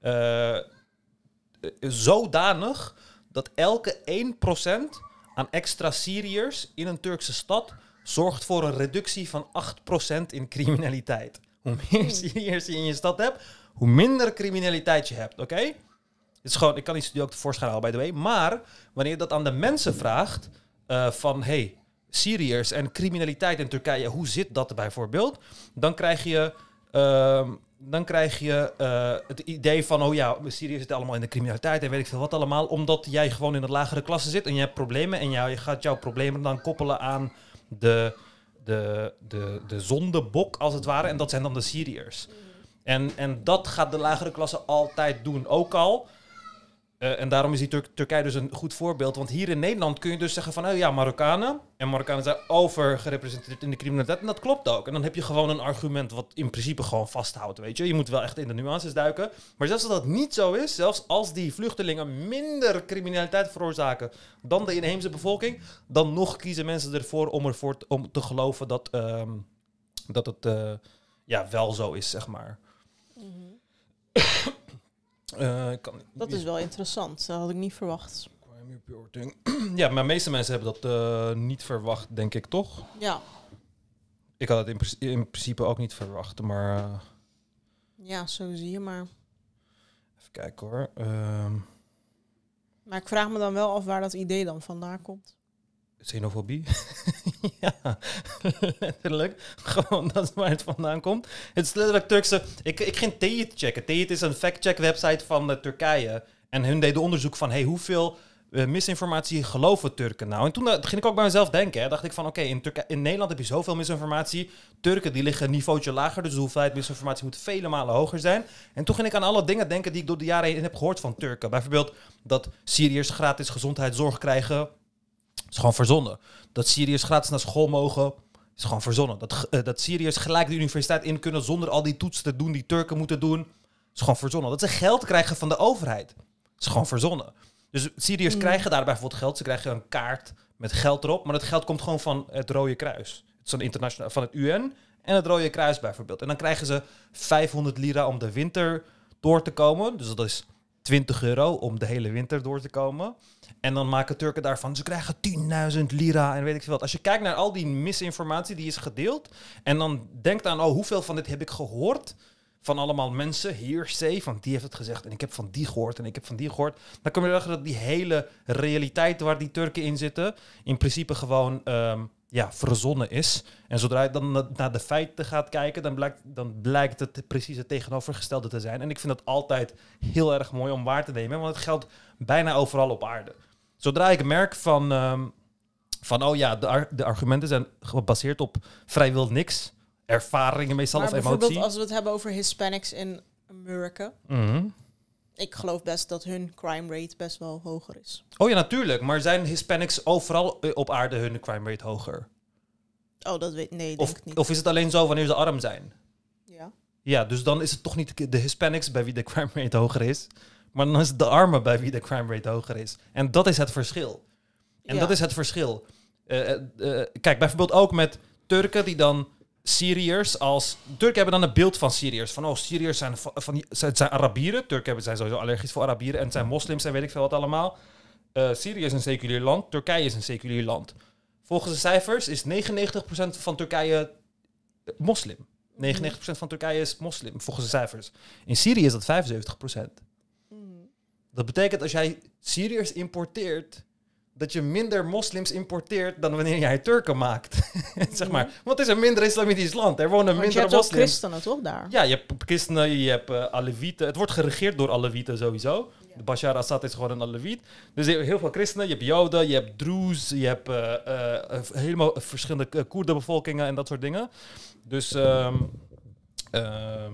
Eh, zodanig dat elke 1% aan extra Syriërs in een Turkse stad zorgt voor een reductie van 8% in criminaliteit. Hoe meer hmm. Syriërs je in je stad hebt, hoe minder criminaliteit je hebt, oké? Het is gewoon, ik kan die studie ook tevoorschijn halen, by the way. Maar wanneer je dat aan de mensen vraagt, uh, van hey, Syriërs en criminaliteit in Turkije, hoe zit dat bijvoorbeeld? Dan krijg je, ehm, dan krijg je eh, het idee van, oh ja, Syriërs zitten allemaal in de criminaliteit en weet ik veel wat allemaal, omdat jij gewoon in de lagere klasse zit en je hebt problemen en jou, je gaat jouw problemen dan koppelen aan de, de, de, de zondebok als het ware en dat zijn dan de Syriërs. En, en dat gaat de lagere klasse altijd doen. Ook al eh, en daarom is die Turkije dus een goed voorbeeld. Want hier in Nederland kun je dus zeggen van... Oh ja, Marokkanen. En Marokkanen zijn overgerepresenteerd in de criminaliteit. En dat klopt ook. En dan heb je gewoon een argument wat in principe gewoon vasthoudt, weet je. Je moet wel echt in de nuances duiken. Maar zelfs als dat niet zo is... zelfs als die vluchtelingen minder criminaliteit veroorzaken... dan de inheemse bevolking... dan nog kiezen mensen ervoor om, ervoor te, om te geloven dat, uh, dat het eh, ja, wel zo is, zeg maar. Mm eh, kan, dat is wel interessant, dat had ik niet verwacht. Ja, maar de meeste mensen hebben dat eh, niet verwacht, denk ik toch? Ja. Ik had het in, principe ook niet verwacht, maar. Eh, ja, zo zie je maar. Even kijken hoor. Ehm. Maar ik vraag me dan wel af waar dat idee dan vandaan komt xenofobie. ja, letterlijk. Gewoon, dat is waar het vandaan komt. Het is letterlijk Turkse... Ik, ik ging Teyit checken. Teyit is een fact-check website van eh, Turkije. En hun deden onderzoek van, hey, hoeveel eh, misinformatie geloven Turken nou? En toen eh, ging ik ook bij mezelf denken. Hè. Dacht ik van, oké, in, in Nederland heb je zoveel misinformatie. Turken die liggen een niveautje lager, dus de hoeveelheid misinformatie moet vele malen hoger zijn. En toen ging ik aan alle dingen denken die ik door de jaren heen heb gehoord van Turken. Bijvoorbeeld dat Syriërs gratis gezondheidszorg krijgen is gewoon verzonnen. Dat Syriërs gratis naar school mogen, is gewoon verzonnen. Dat, eh, dat Syriërs gelijk de universiteit in kunnen zonder al die toetsen te doen die Turken moeten doen, is gewoon verzonnen. Dat ze geld krijgen van de overheid, is gewoon verzonnen. Dus Syriërs krijgen daar bijvoorbeeld geld. Ze krijgen een kaart met geld erop, maar dat geld komt gewoon van het Rode Kruis. Het is een internationaal, van het UN en het Rode Kruis bijvoorbeeld. En dan krijgen ze 500 lira om de winter door te komen. Dus dat is 20 euro om de hele winter door te komen. En dan maken Turken daarvan, ze krijgen 10.000 lira en weet ik veel wat. Als je kijkt naar al die misinformatie die is gedeeld en dan denkt aan, oh, hoeveel van dit heb ik gehoord? Van allemaal mensen, hier, C, van die heeft het gezegd en ik heb van die gehoord en ik heb van die gehoord. Dan kom je erachter dat die hele realiteit waar die Turken in zitten, in principe gewoon ehm, ja, verzonnen is. En zodra je dan naar de feiten gaat kijken, dan blijkt, dan blijkt het precies het tegenovergestelde te zijn. En ik vind dat altijd heel erg mooi om waar te nemen, want het geldt bijna overal op aarde. Zodra ik merk van, ehm, van oh ja, de, de argumenten zijn gebaseerd op vrijwel niks, ervaringen meestal maar of emotie. als we het hebben over Hispanics in Amerika. Mm ik geloof best dat hun crime rate best wel hoger is. Oh ja, natuurlijk. Maar zijn Hispanics overal eh, op aarde hun crime rate hoger? Oh, dat weet nee, denk of, ik niet. Of is het alleen zo wanneer ze arm zijn? Ja. Ja, dus dan is het toch niet de Hispanics bij wie de crime rate hoger is, maar dan is het de armen bij wie de crime rate hoger is. En dat is het verschil. En dat is het verschil. Eh, eh, kijk, bijvoorbeeld ook met Turken die dan Syriërs als... Turken hebben dan een beeld van Syriërs. Van, oh, Syriërs zijn, van, van zijn, Arabieren. Turken zijn sowieso allergisch voor Arabieren. En zijn moslims en weet ik veel wat allemaal. Eh, Syrië is een seculier land. Turkije is een seculier land. Volgens de cijfers is 99% van Turkije eh, moslim. 99% van Turkije is moslim, volgens de cijfers. In Syrië is dat 75%. Mm. Dat betekent als jij Syriërs importeert dat je minder moslims importeert dan wanneer jij Turken maakt. zeg mhm. maar. Want het is een minder islamitisch land. Er wonen minder moslims. je hebt ook christenen, toch, daar? Ja, je hebt christenen, je hebt uh, Het wordt geregeerd door Alewieten sowieso. De Bashar Assad is gewoon een Alewiet. Dus heel veel christenen. Je hebt Joden, je hebt Druze, je hebt eh, eh, helemaal verschillende Koerdenbevolkingen en dat soort dingen. Dus... Ehm, ehm,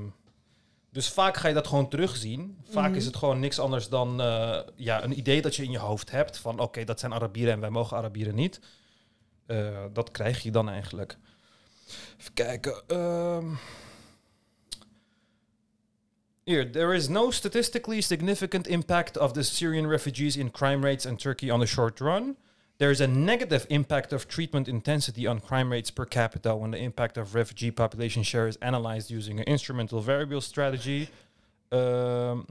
dus vaak ga je dat gewoon terugzien. Vaak is mhm. het gewoon niks anders dan eh, ja, een idee dat je in je hoofd hebt van oké, dat zijn Arabieren en wij mogen Arabieren niet. Eh, dat krijg je dan eigenlijk. Even kijken. Here, ehm. there is no statistically significant impact of the Syrian refugees in crime rates in Turkey on the short run. there's a negative impact of treatment intensity on crime rates per capita when the impact of refugee population share is analyzed using an instrumental variable strategy. Um,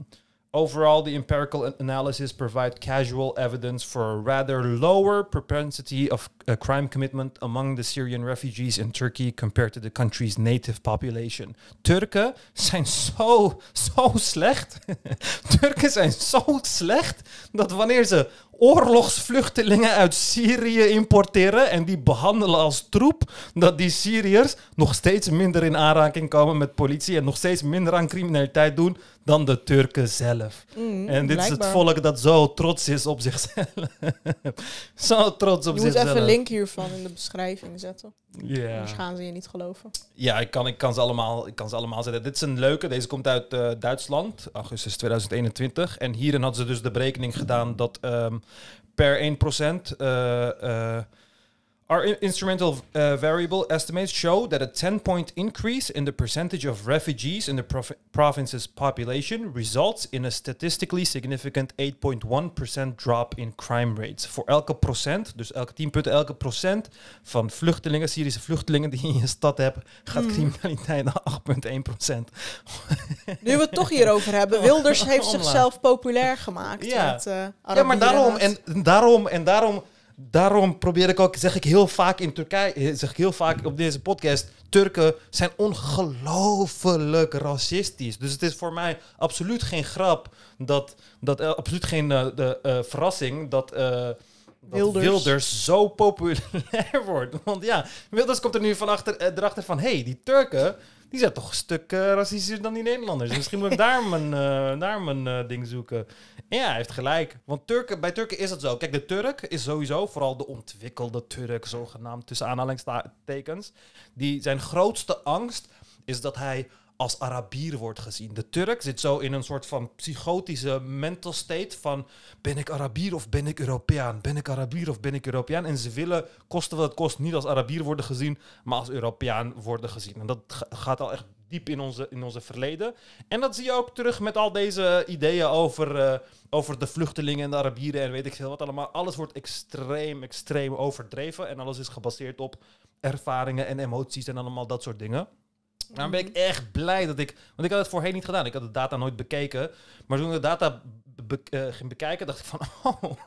overall, the empirical analysis provide casual evidence for a rather lower propensity of uh, crime commitment among the Syrian refugees in Turkey compared to the country's native population. Turken zijn zo, zo slecht. Turken zijn zo slecht dat wanneer ze oorlogsvluchtelingen uit Syrië importeren en die behandelen als troep, dat die Syriërs nog steeds minder in aanraking komen met politie en nog steeds minder aan criminaliteit doen dan de Turken zelf. Mm, en dit is het volk dat zo trots is op zichzelf. zo trots op zichzelf. Je moet even een link hiervan in de beschrijving zetten. Yeah. Anders gaan ze je niet geloven. Ja, ik kan, ik kan, ze, allemaal, ik kan ze allemaal zetten. Dit is een leuke, deze komt uit eh, Duitsland, augustus 2021. En hierin hadden ze dus de berekening gedaan dat ehm, per 1% uh, Our instrumental uh, variable estimates show that a 10 point increase in the percentage of refugees in the province's population results in a statistically significant 8.1% drop in crime rates. Voor elke procent, dus elke 10 punten, elke procent van vluchtelingen, Syrische vluchtelingen die je in je stad hebt, gaat hmm. criminaliteit naar 8,1%. nu we het toch hierover hebben, oh, Wilders heeft zichzelf populair gemaakt. Ja, met, uh, ja maar daarom en, daarom en daarom Daarom probeer ik ook, zeg ik heel vaak in Turkije, eh, zeg ik heel vaak op deze podcast, Turken zijn ongelooflijk racistisch. Dus het is voor mij absoluut geen grap, dat, dat, eh, absoluut geen eh, de, verrassing dat, dat Wilders. zo populair wordt. Want ja, Wilders komt er nu van achter, erachter van, hé, hey, die Turken, die zijn toch een stuk uh, dan die Nederlanders. Dus misschien moet ik daar mijn, eh, daar mijn eh, ding zoeken. En ja, hij heeft gelijk. Want Turken, bij Turken is dat zo. Kijk, de Turk is sowieso, vooral de ontwikkelde Turk, zogenaamd tussen aanhalingstekens. Die zijn grootste angst is dat hij als Arabier wordt gezien. De Turk zit zo in een soort van psychotische mental state van ben ik Arabier of ben ik Europeaan? Ben ik Arabier of ben ik Europeaan? En ze willen, kosten wat het kost, niet als Arabier worden gezien, maar als Europeaan worden gezien. En dat gaat al echt diep in onze, in onze verleden. En dat zie je ook terug met al deze ideeën over, eh, over de vluchtelingen en de Arabieren en weet ik veel wat allemaal. Alles wordt extreem, extreem overdreven en alles is gebaseerd op ervaringen en emoties en allemaal dat soort dingen. Daarom nou, mhm. ben ik echt blij dat ik. Want ik had het voorheen niet gedaan. Ik had de data nooit bekeken. Maar toen ik de data eh, ging bekijken, dacht ik van.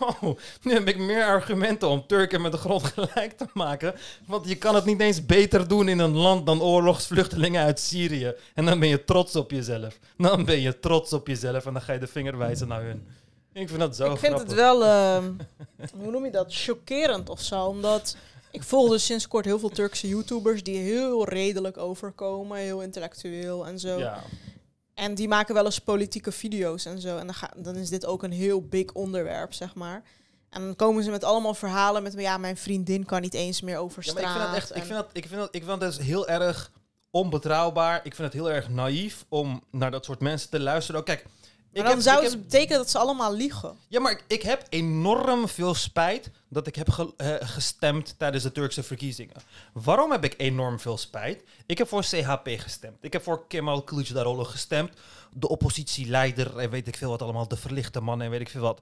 Oh, oh, nu heb ik meer argumenten om Turken met de grond gelijk te maken. Want je kan het niet eens beter doen in een land dan oorlogsvluchtelingen uit Syrië. En dan ben je trots op jezelf. Dan ben je trots op jezelf en dan ga je de vinger wijzen naar hun. Ik vind dat zo. Ik vind het wel. Ehm, hoe noem je dat? Chockerend of zo. Omdat ik volg dus sinds kort heel veel Turkse YouTubers die heel redelijk overkomen, heel intellectueel en zo. Ja. En die maken wel eens politieke video's en zo. En dan, dan is dit ook een heel big onderwerp, zeg maar. En dan komen ze met allemaal verhalen met, ja, mijn vriendin kan niet eens meer over straat. Ja, maar ik vind dat echt, ik vind dat, ik vind dat, ik vind dat dus heel erg onbetrouwbaar. Ik vind het heel erg naïef om naar dat soort mensen te luisteren. Ook, kijk, dan zou het betekenen dat ze allemaal liegen. Ja, maar ik, ik heb enorm veel spijt dat ik heb eh, gestemd tijdens de Turkse verkiezingen. Waarom heb ik enorm veel spijt? Ik heb voor CHP gestemd. Ik heb voor Kemal Kılıçdaroğlu gestemd. De oppositieleider en weet ik veel wat allemaal. De verlichte man en weet ik veel wat.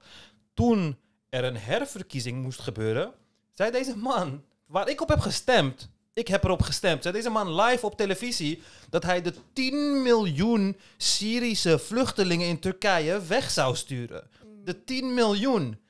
Toen er een herverkiezing moest gebeuren, zei deze man waar ik op heb gestemd ik heb erop gestemd. Zet deze man live op televisie dat hij de 10 miljoen Syrische vluchtelingen in Turkije weg zou sturen. De 10 miljoen.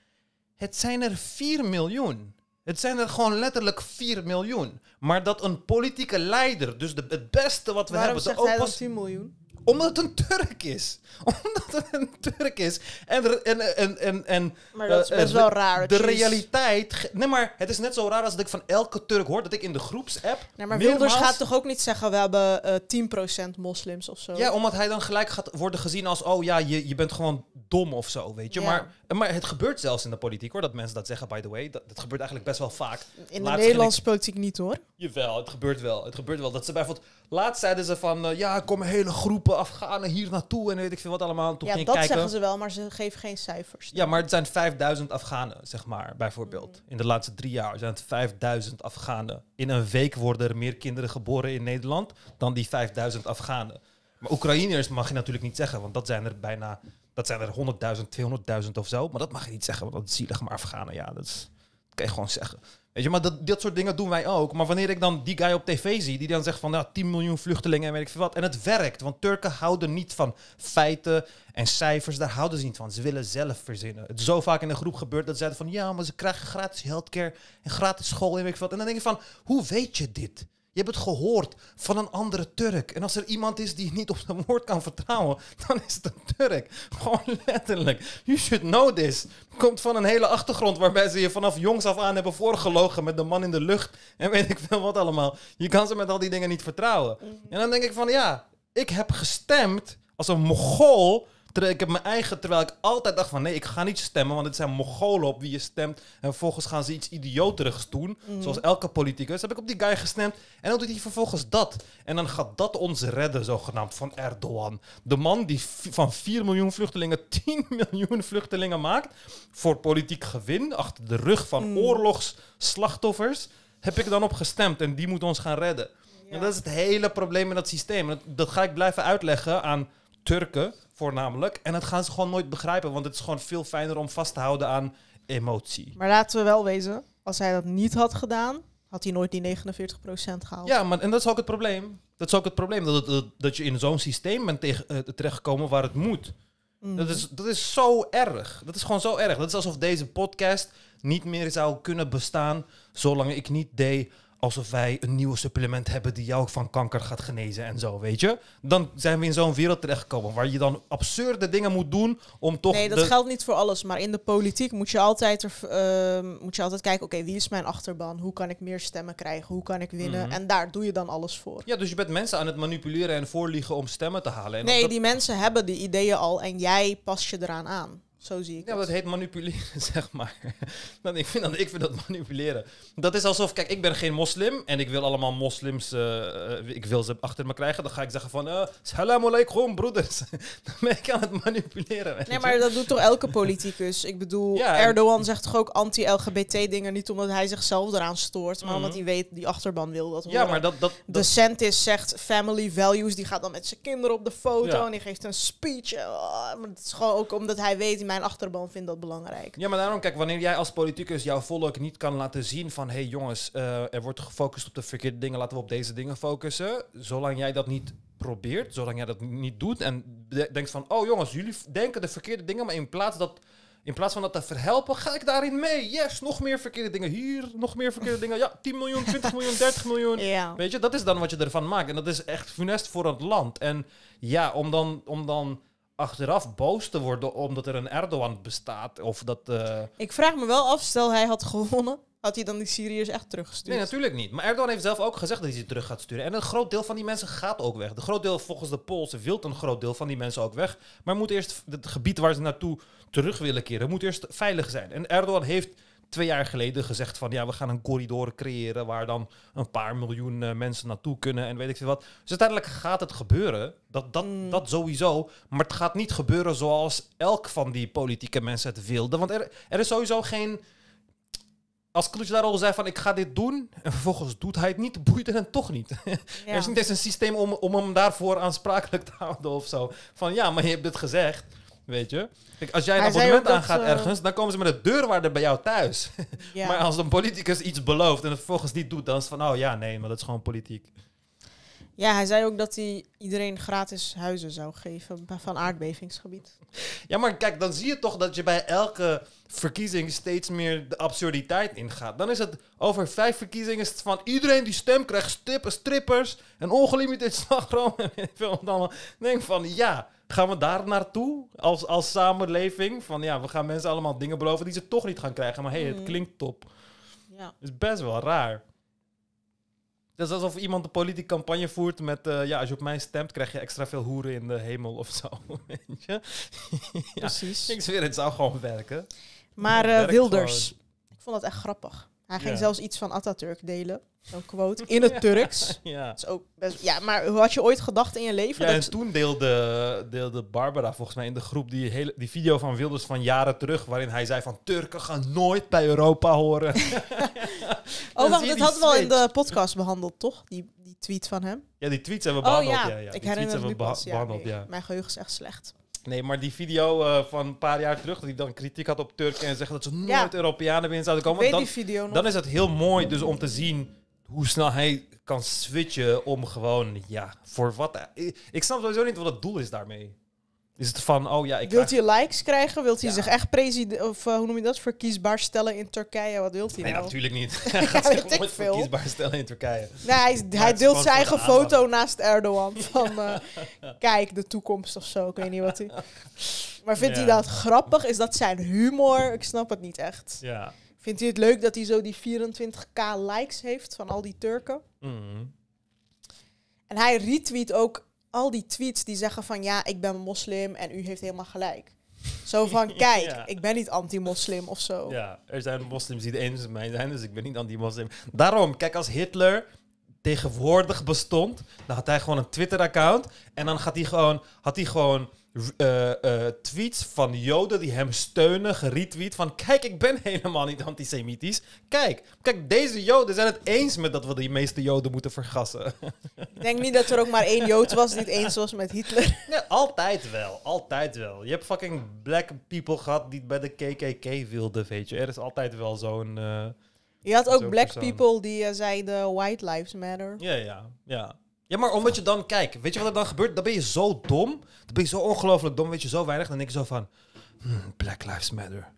Het zijn er 4 miljoen. Het zijn er gewoon letterlijk 4 miljoen. Maar dat een politieke leider, dus de, het beste wat we hebben... Waarom zegt de opos- hij 10 miljoen? Omdat het een Turk is. Omdat het een Turk is. En, en, en, en, en maar dat is eh, eh, wel de, raar. De realiteit. Nee, maar het is net zo raar als dat ik van elke Turk hoor dat ik in de groepsapp. Nee, maar Wilders gaat toch ook niet zeggen: we hebben 10% eh, moslims of zo. Ja, omdat hij dan gelijk gaat worden gezien als: oh ja, je, je bent gewoon dom of zo, weet je. Ja. Maar, maar het gebeurt zelfs in de politiek hoor, dat mensen dat zeggen, by the way. Dat, gebeurt eigenlijk best wel vaak. In de Nederlandse ik... politiek niet hoor. Jawel, het gebeurt wel. Het gebeurt wel dat ze bijvoorbeeld Laatst zeiden ze van, eh, ja, er komen hele groepen Afghanen hier naartoe en weet ik veel wat allemaal. Toen ja, dat zeggen ze wel, maar ze geven geen cijfers. Ja, maar het zijn 5000 Afghanen, zeg maar, bijvoorbeeld. Mm. In de laatste drie jaar zijn het 5000 Afghanen. In een week worden er meer kinderen geboren in Nederland dan die 5000 Afghanen. Maar Oekraïners mag je natuurlijk niet zeggen, want dat zijn er bijna, dat zijn er 100.000, 200.000 of zo. Maar dat mag je niet zeggen, want dat is zielig. Maar Afghanen, ja, dat, dat kan je gewoon zeggen. Weet je, maar dat, soort dingen doen wij ook. Maar wanneer ik dan die guy op tv zie, die dan zegt van ja, nou, 10 miljoen vluchtelingen en weet ik veel wat. En het werkt, want Turken houden niet van feiten en cijfers, daar houden ze niet van. Ze willen zelf verzinnen. Het is zo vaak in een groep gebeurt dat ze zeiden van ja, maar ze krijgen gratis healthcare en gratis school en weet ik veel wat. En dan denk ik van, hoe weet je dit? Je hebt het gehoord van een andere Turk. En als er iemand is die niet op zijn woord kan vertrouwen, dan is het een Turk. Gewoon letterlijk. You should know this. Komt van een hele achtergrond waarbij ze je vanaf jongs af aan hebben voorgelogen met de man in de lucht en weet ik veel wat allemaal. Je kan ze met al die dingen niet vertrouwen. Mhm. En dan denk ik van ja, ik heb gestemd als een Mogol ik heb mijn eigen, terwijl ik altijd dacht van nee, ik ga niet stemmen, want het zijn mogolen op wie je stemt. En vervolgens gaan ze iets idioterigs doen, mhm. zoals elke politicus. heb ik op die guy gestemd en dan doet hij vervolgens dat. En dan gaat dat ons redden, zogenaamd, van Erdogan. De man die van 4 miljoen vluchtelingen 10 miljoen vluchtelingen maakt voor politiek gewin, achter de rug van mm. oorlogsslachtoffers, heb ik dan op gestemd en die moet ons gaan redden. En dat is het hele probleem in dat systeem. dat ga ik blijven uitleggen aan Turken voornamelijk. En dat gaan ze gewoon nooit begrijpen, want het is gewoon veel fijner om vast te houden aan emotie. Maar laten we wel wezen, als hij dat niet had gedaan, had hij nooit die 49% gehaald. Ja, maar, en dat is ook het probleem. Dat is ook het probleem, dat, dat, dat je in zo'n systeem bent eh, terechtgekomen waar het moet. Mm. Dat, is, dat is zo erg. Dat is gewoon zo erg. Dat is alsof deze podcast niet meer zou kunnen bestaan zolang ik niet deed alsof wij een nieuw supplement hebben die jou van kanker gaat genezen en zo, weet je? Dan zijn we in zo'n wereld terechtgekomen waar je dan absurde dingen moet doen om toch... Nee, dat geldt niet voor alles, maar in de politiek moet je altijd, er, ehm, moet je altijd kijken, oké, wie is mijn achterban? Hoe kan ik meer stemmen krijgen? Hoe kan ik winnen? Mhm. En daar doe je dan alles voor. Ja, dus je bent mensen aan het manipuleren en voorliegen om stemmen te halen. En nee, die mensen hebben die ideeën al en jij pas je eraan aan. Zo zie ik ja, dat heet manipuleren, zeg maar. Dan, ik, vind dat, ik vind dat manipuleren. Dat is alsof, kijk, ik ben geen moslim en ik wil allemaal moslims, eh, eh, ik wil ze achter me krijgen. Dan ga ik zeggen van, uh, salam alaikum broeders. Dan ben ik aan het manipuleren. Nee, maar dat doet toch elke politicus? Ik bedoel, Erdogan zegt toch ook anti-LGBT dingen, niet omdat hij zichzelf eraan stoort, maar mhm. omdat hij weet, die achterban wil dat horen. Ja, maar dat... dat, cent is zegt family values, die gaat dan met zijn kinderen op de foto en die geeft een speech. Oh, het maar is gewoon ook omdat hij weet, mijn achterban vindt dat belangrijk. Ja, maar daarom, kijk, wanneer jij als politicus jouw volk niet kan laten zien van... hé hey jongens, eh, er wordt gefocust op de verkeerde dingen, laten we op deze dingen focussen. Zolang jij dat niet probeert, zolang jij dat niet doet en denkt van... oh jongens, jullie denken de verkeerde dingen, maar in plaats dat... In plaats van dat te verhelpen, ga ik daarin mee. Yes, nog meer verkeerde dingen hier, nog meer verkeerde dingen. Ja, 10 miljoen, 20 miljoen, 30 miljoen. Weet je, dat is dan wat je ervan maakt. En dat is echt funest voor het land. En ja, om dan, om dan achteraf boos te worden omdat er een Erdogan bestaat. Of dat, eh, Ik vraag me wel af, stel hij had gewonnen, had hij dan die Syriërs echt teruggestuurd? Nee, natuurlijk niet. Maar Erdogan heeft zelf ook gezegd dat hij ze terug gaat sturen. En een groot deel van die mensen gaat ook weg. De groot deel, volgens de Poolse, wil een groot deel van die mensen ook weg. Maar moet eerst het gebied waar ze naartoe terug willen keren, moet eerst veilig zijn. En Erdogan heeft twee jaar geleden gezegd van ja, we gaan een corridor creëren waar dan een paar miljoen eh, mensen naartoe kunnen en weet ik veel wat. Dus uiteindelijk gaat het gebeuren, dat, dat, mm. dat sowieso, maar het gaat niet gebeuren zoals elk van die politieke mensen het wilde. Want er, er is sowieso geen... Als Kloes daar al zei van ik ga dit doen en vervolgens doet hij het niet, boeit het hem toch niet. er is niet eens een systeem om, om hem daarvoor aansprakelijk te houden of zo. Van ja, maar je hebt dit gezegd. Weet je? Kijk, als jij een abonnement aangaat eh, ergens, dan komen ze met de deurwaarde bij jou thuis. maar als een politicus iets belooft en het vervolgens niet doet, dan is het van, oh ja, nee, maar dat is gewoon politiek. Ja, hij zei ook dat hij iedereen gratis huizen zou geven van aardbevingsgebied. Ja, maar kijk, dan zie je toch dat je bij elke verkiezing steeds meer de absurditeit ingaat. Dan is het over vijf verkiezingen van iedereen die stem krijgt, strippers, strippers en ongelimiteerd slagroom en veel dan. Denk van ja, Gaan we daar naartoe als, als samenleving? Van ja, we gaan mensen allemaal dingen beloven die ze toch niet gaan krijgen. Maar hé, hey, het mm. klinkt top. Ja. Is best wel raar. Het is alsof iemand een politieke campagne voert met... Eh, ja, als je op mij stemt, krijg je extra veel hoeren in de hemel of zo. Weet je? ja, Precies. Ik zweer, het zou gewoon werken. Maar eh, Wilders. Ik vond dat echt grappig. Hij ging zelfs iets van Atatürk delen. een quote. In het Turks. Ja. Is ook best, ja, maar had je ooit gedacht in je leven? dat en toen deelde, deelde Barbara volgens mij in de groep die, hele, die video van Wilders van jaren terug. Waarin hij zei van Turken gaan nooit bij Europa horen. oh, wacht, dat hadden we al in de podcast behandeld, toch? Die, die tweet van hem. Ja, die tweets hebben we oh, behandeld. Oh, ja. ja, Die Ik herinner me pas, ja. Mijn geheugen is echt slecht. Nee, maar die video eh, van een paar jaar terug, dat hij dan kritiek had op Turken en zegt dat ze nooit Europeanen binnen zouden komen. weet dan, die video nog. dan is dat heel mooi dus om te zien hoe snel hij kan switchen om gewoon, ja, voor wat. ik snap sowieso niet wat het doel is daarmee. Is het van, oh ja, ik Wilt krijg... hij likes krijgen? Wilt hij zich echt president, of eh, hoe noem je dat, verkiesbaar stellen in Turkije? Wat wilt hij nou? Nee, natuurlijk niet. hij gaat ja, zich nooit verkiesbaar stellen in Turkije. Nee, hij, deelt zijn eigen foto naast Erdogan. Van, eh, kijk, de toekomst of zo. Ik weet niet wat hij... Maar vindt hij dat grappig? Is dat zijn humor? Ik snap het niet echt. Ja. Vindt hij het leuk dat hij zo die 24k likes heeft van al die Turken? Mhm. En hij retweet ook al die tweets die zeggen van ja, ik ben moslim en u heeft helemaal gelijk. Zo van, kijk, ik ben niet anti-moslim of zo. Ja, er zijn moslims die het eens met mij zijn, dus ik ben niet anti-moslim. Daarom, kijk, als Hitler tegenwoordig bestond, dan had hij gewoon een Twitter-account. En dan had hij gewoon, had hij gewoon eh, eh, tweets van Joden die hem steunen, geretweet van kijk, ik ben helemaal niet antisemitisch. Kijk, kijk, deze Joden zijn het eens met dat we de meeste Joden moeten vergassen. Ik denk niet dat er ook maar één Jood was die het eens was met Hitler. Nee, altijd wel, altijd wel. Je hebt fucking black people gehad die bij de KKK wilden, weet je. Er is altijd wel zo'n... Eh, je had ook black people die zeiden white lives matter. Ja, ja, ja. Ja, maar omdat je dan, kijk, weet je wat er dan gebeurt? Dan ben je zo dom, dan ben je zo ongelooflijk dom, weet je zo weinig. Dan denk je zo van, hmm, Black Lives Matter.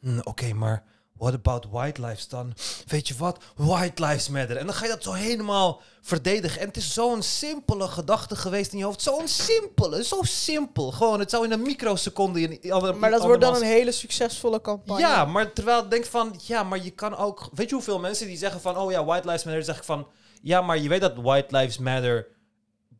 Hmm, oké, maar what about white lives dan? Weet je wat? White lives matter. En dan ga je dat zo helemaal verdedigen. En het is zo'n simpele gedachte geweest in je hoofd. Zo'n simpele, zo simpel. Gewoon, het zou in een microseconde... In maar dat wordt dan een hele succesvolle campagne. Ja, maar terwijl ik denk van... Ja, maar je kan ook... Weet je hoeveel mensen die zeggen van... Oh ja, white lives matter. zeg ik van... Ja, maar je weet dat White Lives Matter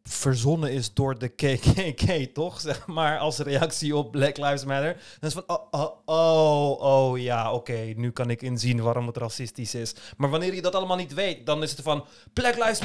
verzonnen is door de KKK, toch? Zeg maar als reactie op Black Lives Matter. Dan is van, oh, oh, oh, oh ja, oké, nu kan ik inzien waarom het racistisch is. Maar wanneer je dat allemaal niet weet, dan is het van, Black Lives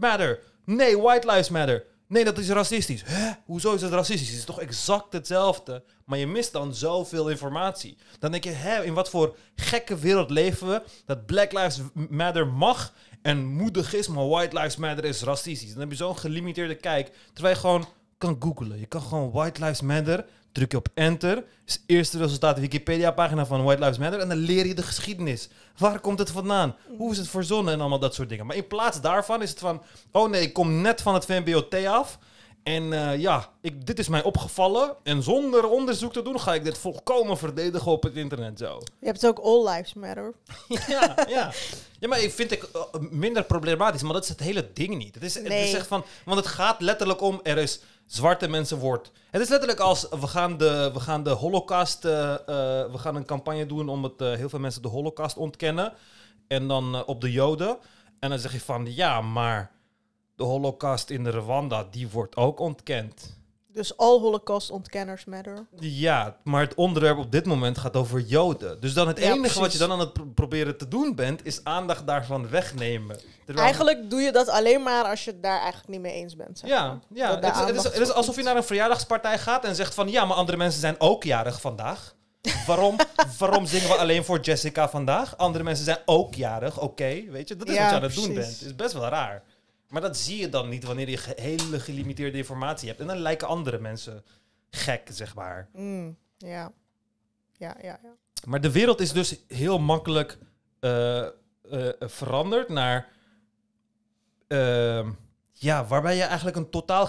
Matter. Nee, White Lives Matter. Nee, dat is racistisch. Hè? Hoezo is dat racistisch? Het is toch exact hetzelfde? Maar je mist dan zoveel informatie. Dan denk je, hè, in wat voor gekke wereld leven we? Dat Black Lives Matter mag en moedig is, maar white lives matter is racistisch. Dan heb je zo'n gelimiteerde kijk. Terwijl je gewoon kan googlen. Je kan gewoon white lives matter, druk je op enter. Is eerste resultaat Wikipedia pagina van white lives matter. En dan leer je de geschiedenis. Waar komt het vandaan? Hoe is het verzonnen en allemaal dat soort dingen. Maar in plaats daarvan is het van, oh nee, ik kom net van het VMBOT af. En eh, ja, ik, dit is mij opgevallen. En zonder onderzoek te doen ga ik dit volkomen verdedigen op het internet zo. Je hebt ook All Lives Matter. ja, ja. ja, maar ik vind ik eh, minder problematisch. Maar dat is het hele ding niet. Het is, het van... Want het gaat letterlijk om... Er is zwarte mensen wordt. Het is letterlijk als we gaan de, we gaan de holocaust, eh, we gaan een campagne doen om het, heel veel mensen de holocaust ontkennen. En dan op de joden. En dan zeg je van ja, maar de holocaust in Rwanda, die wordt ook ontkend. Dus al ontkenners matter. Ja, maar het onderwerp op dit moment gaat over Joden. Dus dan het enige wat je dan aan het proberen te doen bent, is aandacht daarvan wegnemen. Terwijl eigenlijk doe je dat alleen maar als je het daar eigenlijk niet mee eens bent. ja, ja. Het, is, het, is, alsof je naar een verjaardagspartij gaat en zegt van ja, maar andere mensen zijn ook jarig vandaag. waarom, waarom zingen we alleen voor Jessica vandaag? Andere mensen zijn ook jarig, oké. weet je, dat is wat je aan het doen bent. is best wel raar. Maar dat zie je dan niet wanneer je hele gelimiteerde informatie hebt. En dan lijken andere mensen gek, zeg maar. Mm, ja. ja. Ja, ja, Maar de wereld is dus heel makkelijk eh, eh, veranderd naar. Ehm, ja, waarbij je eigenlijk een totaal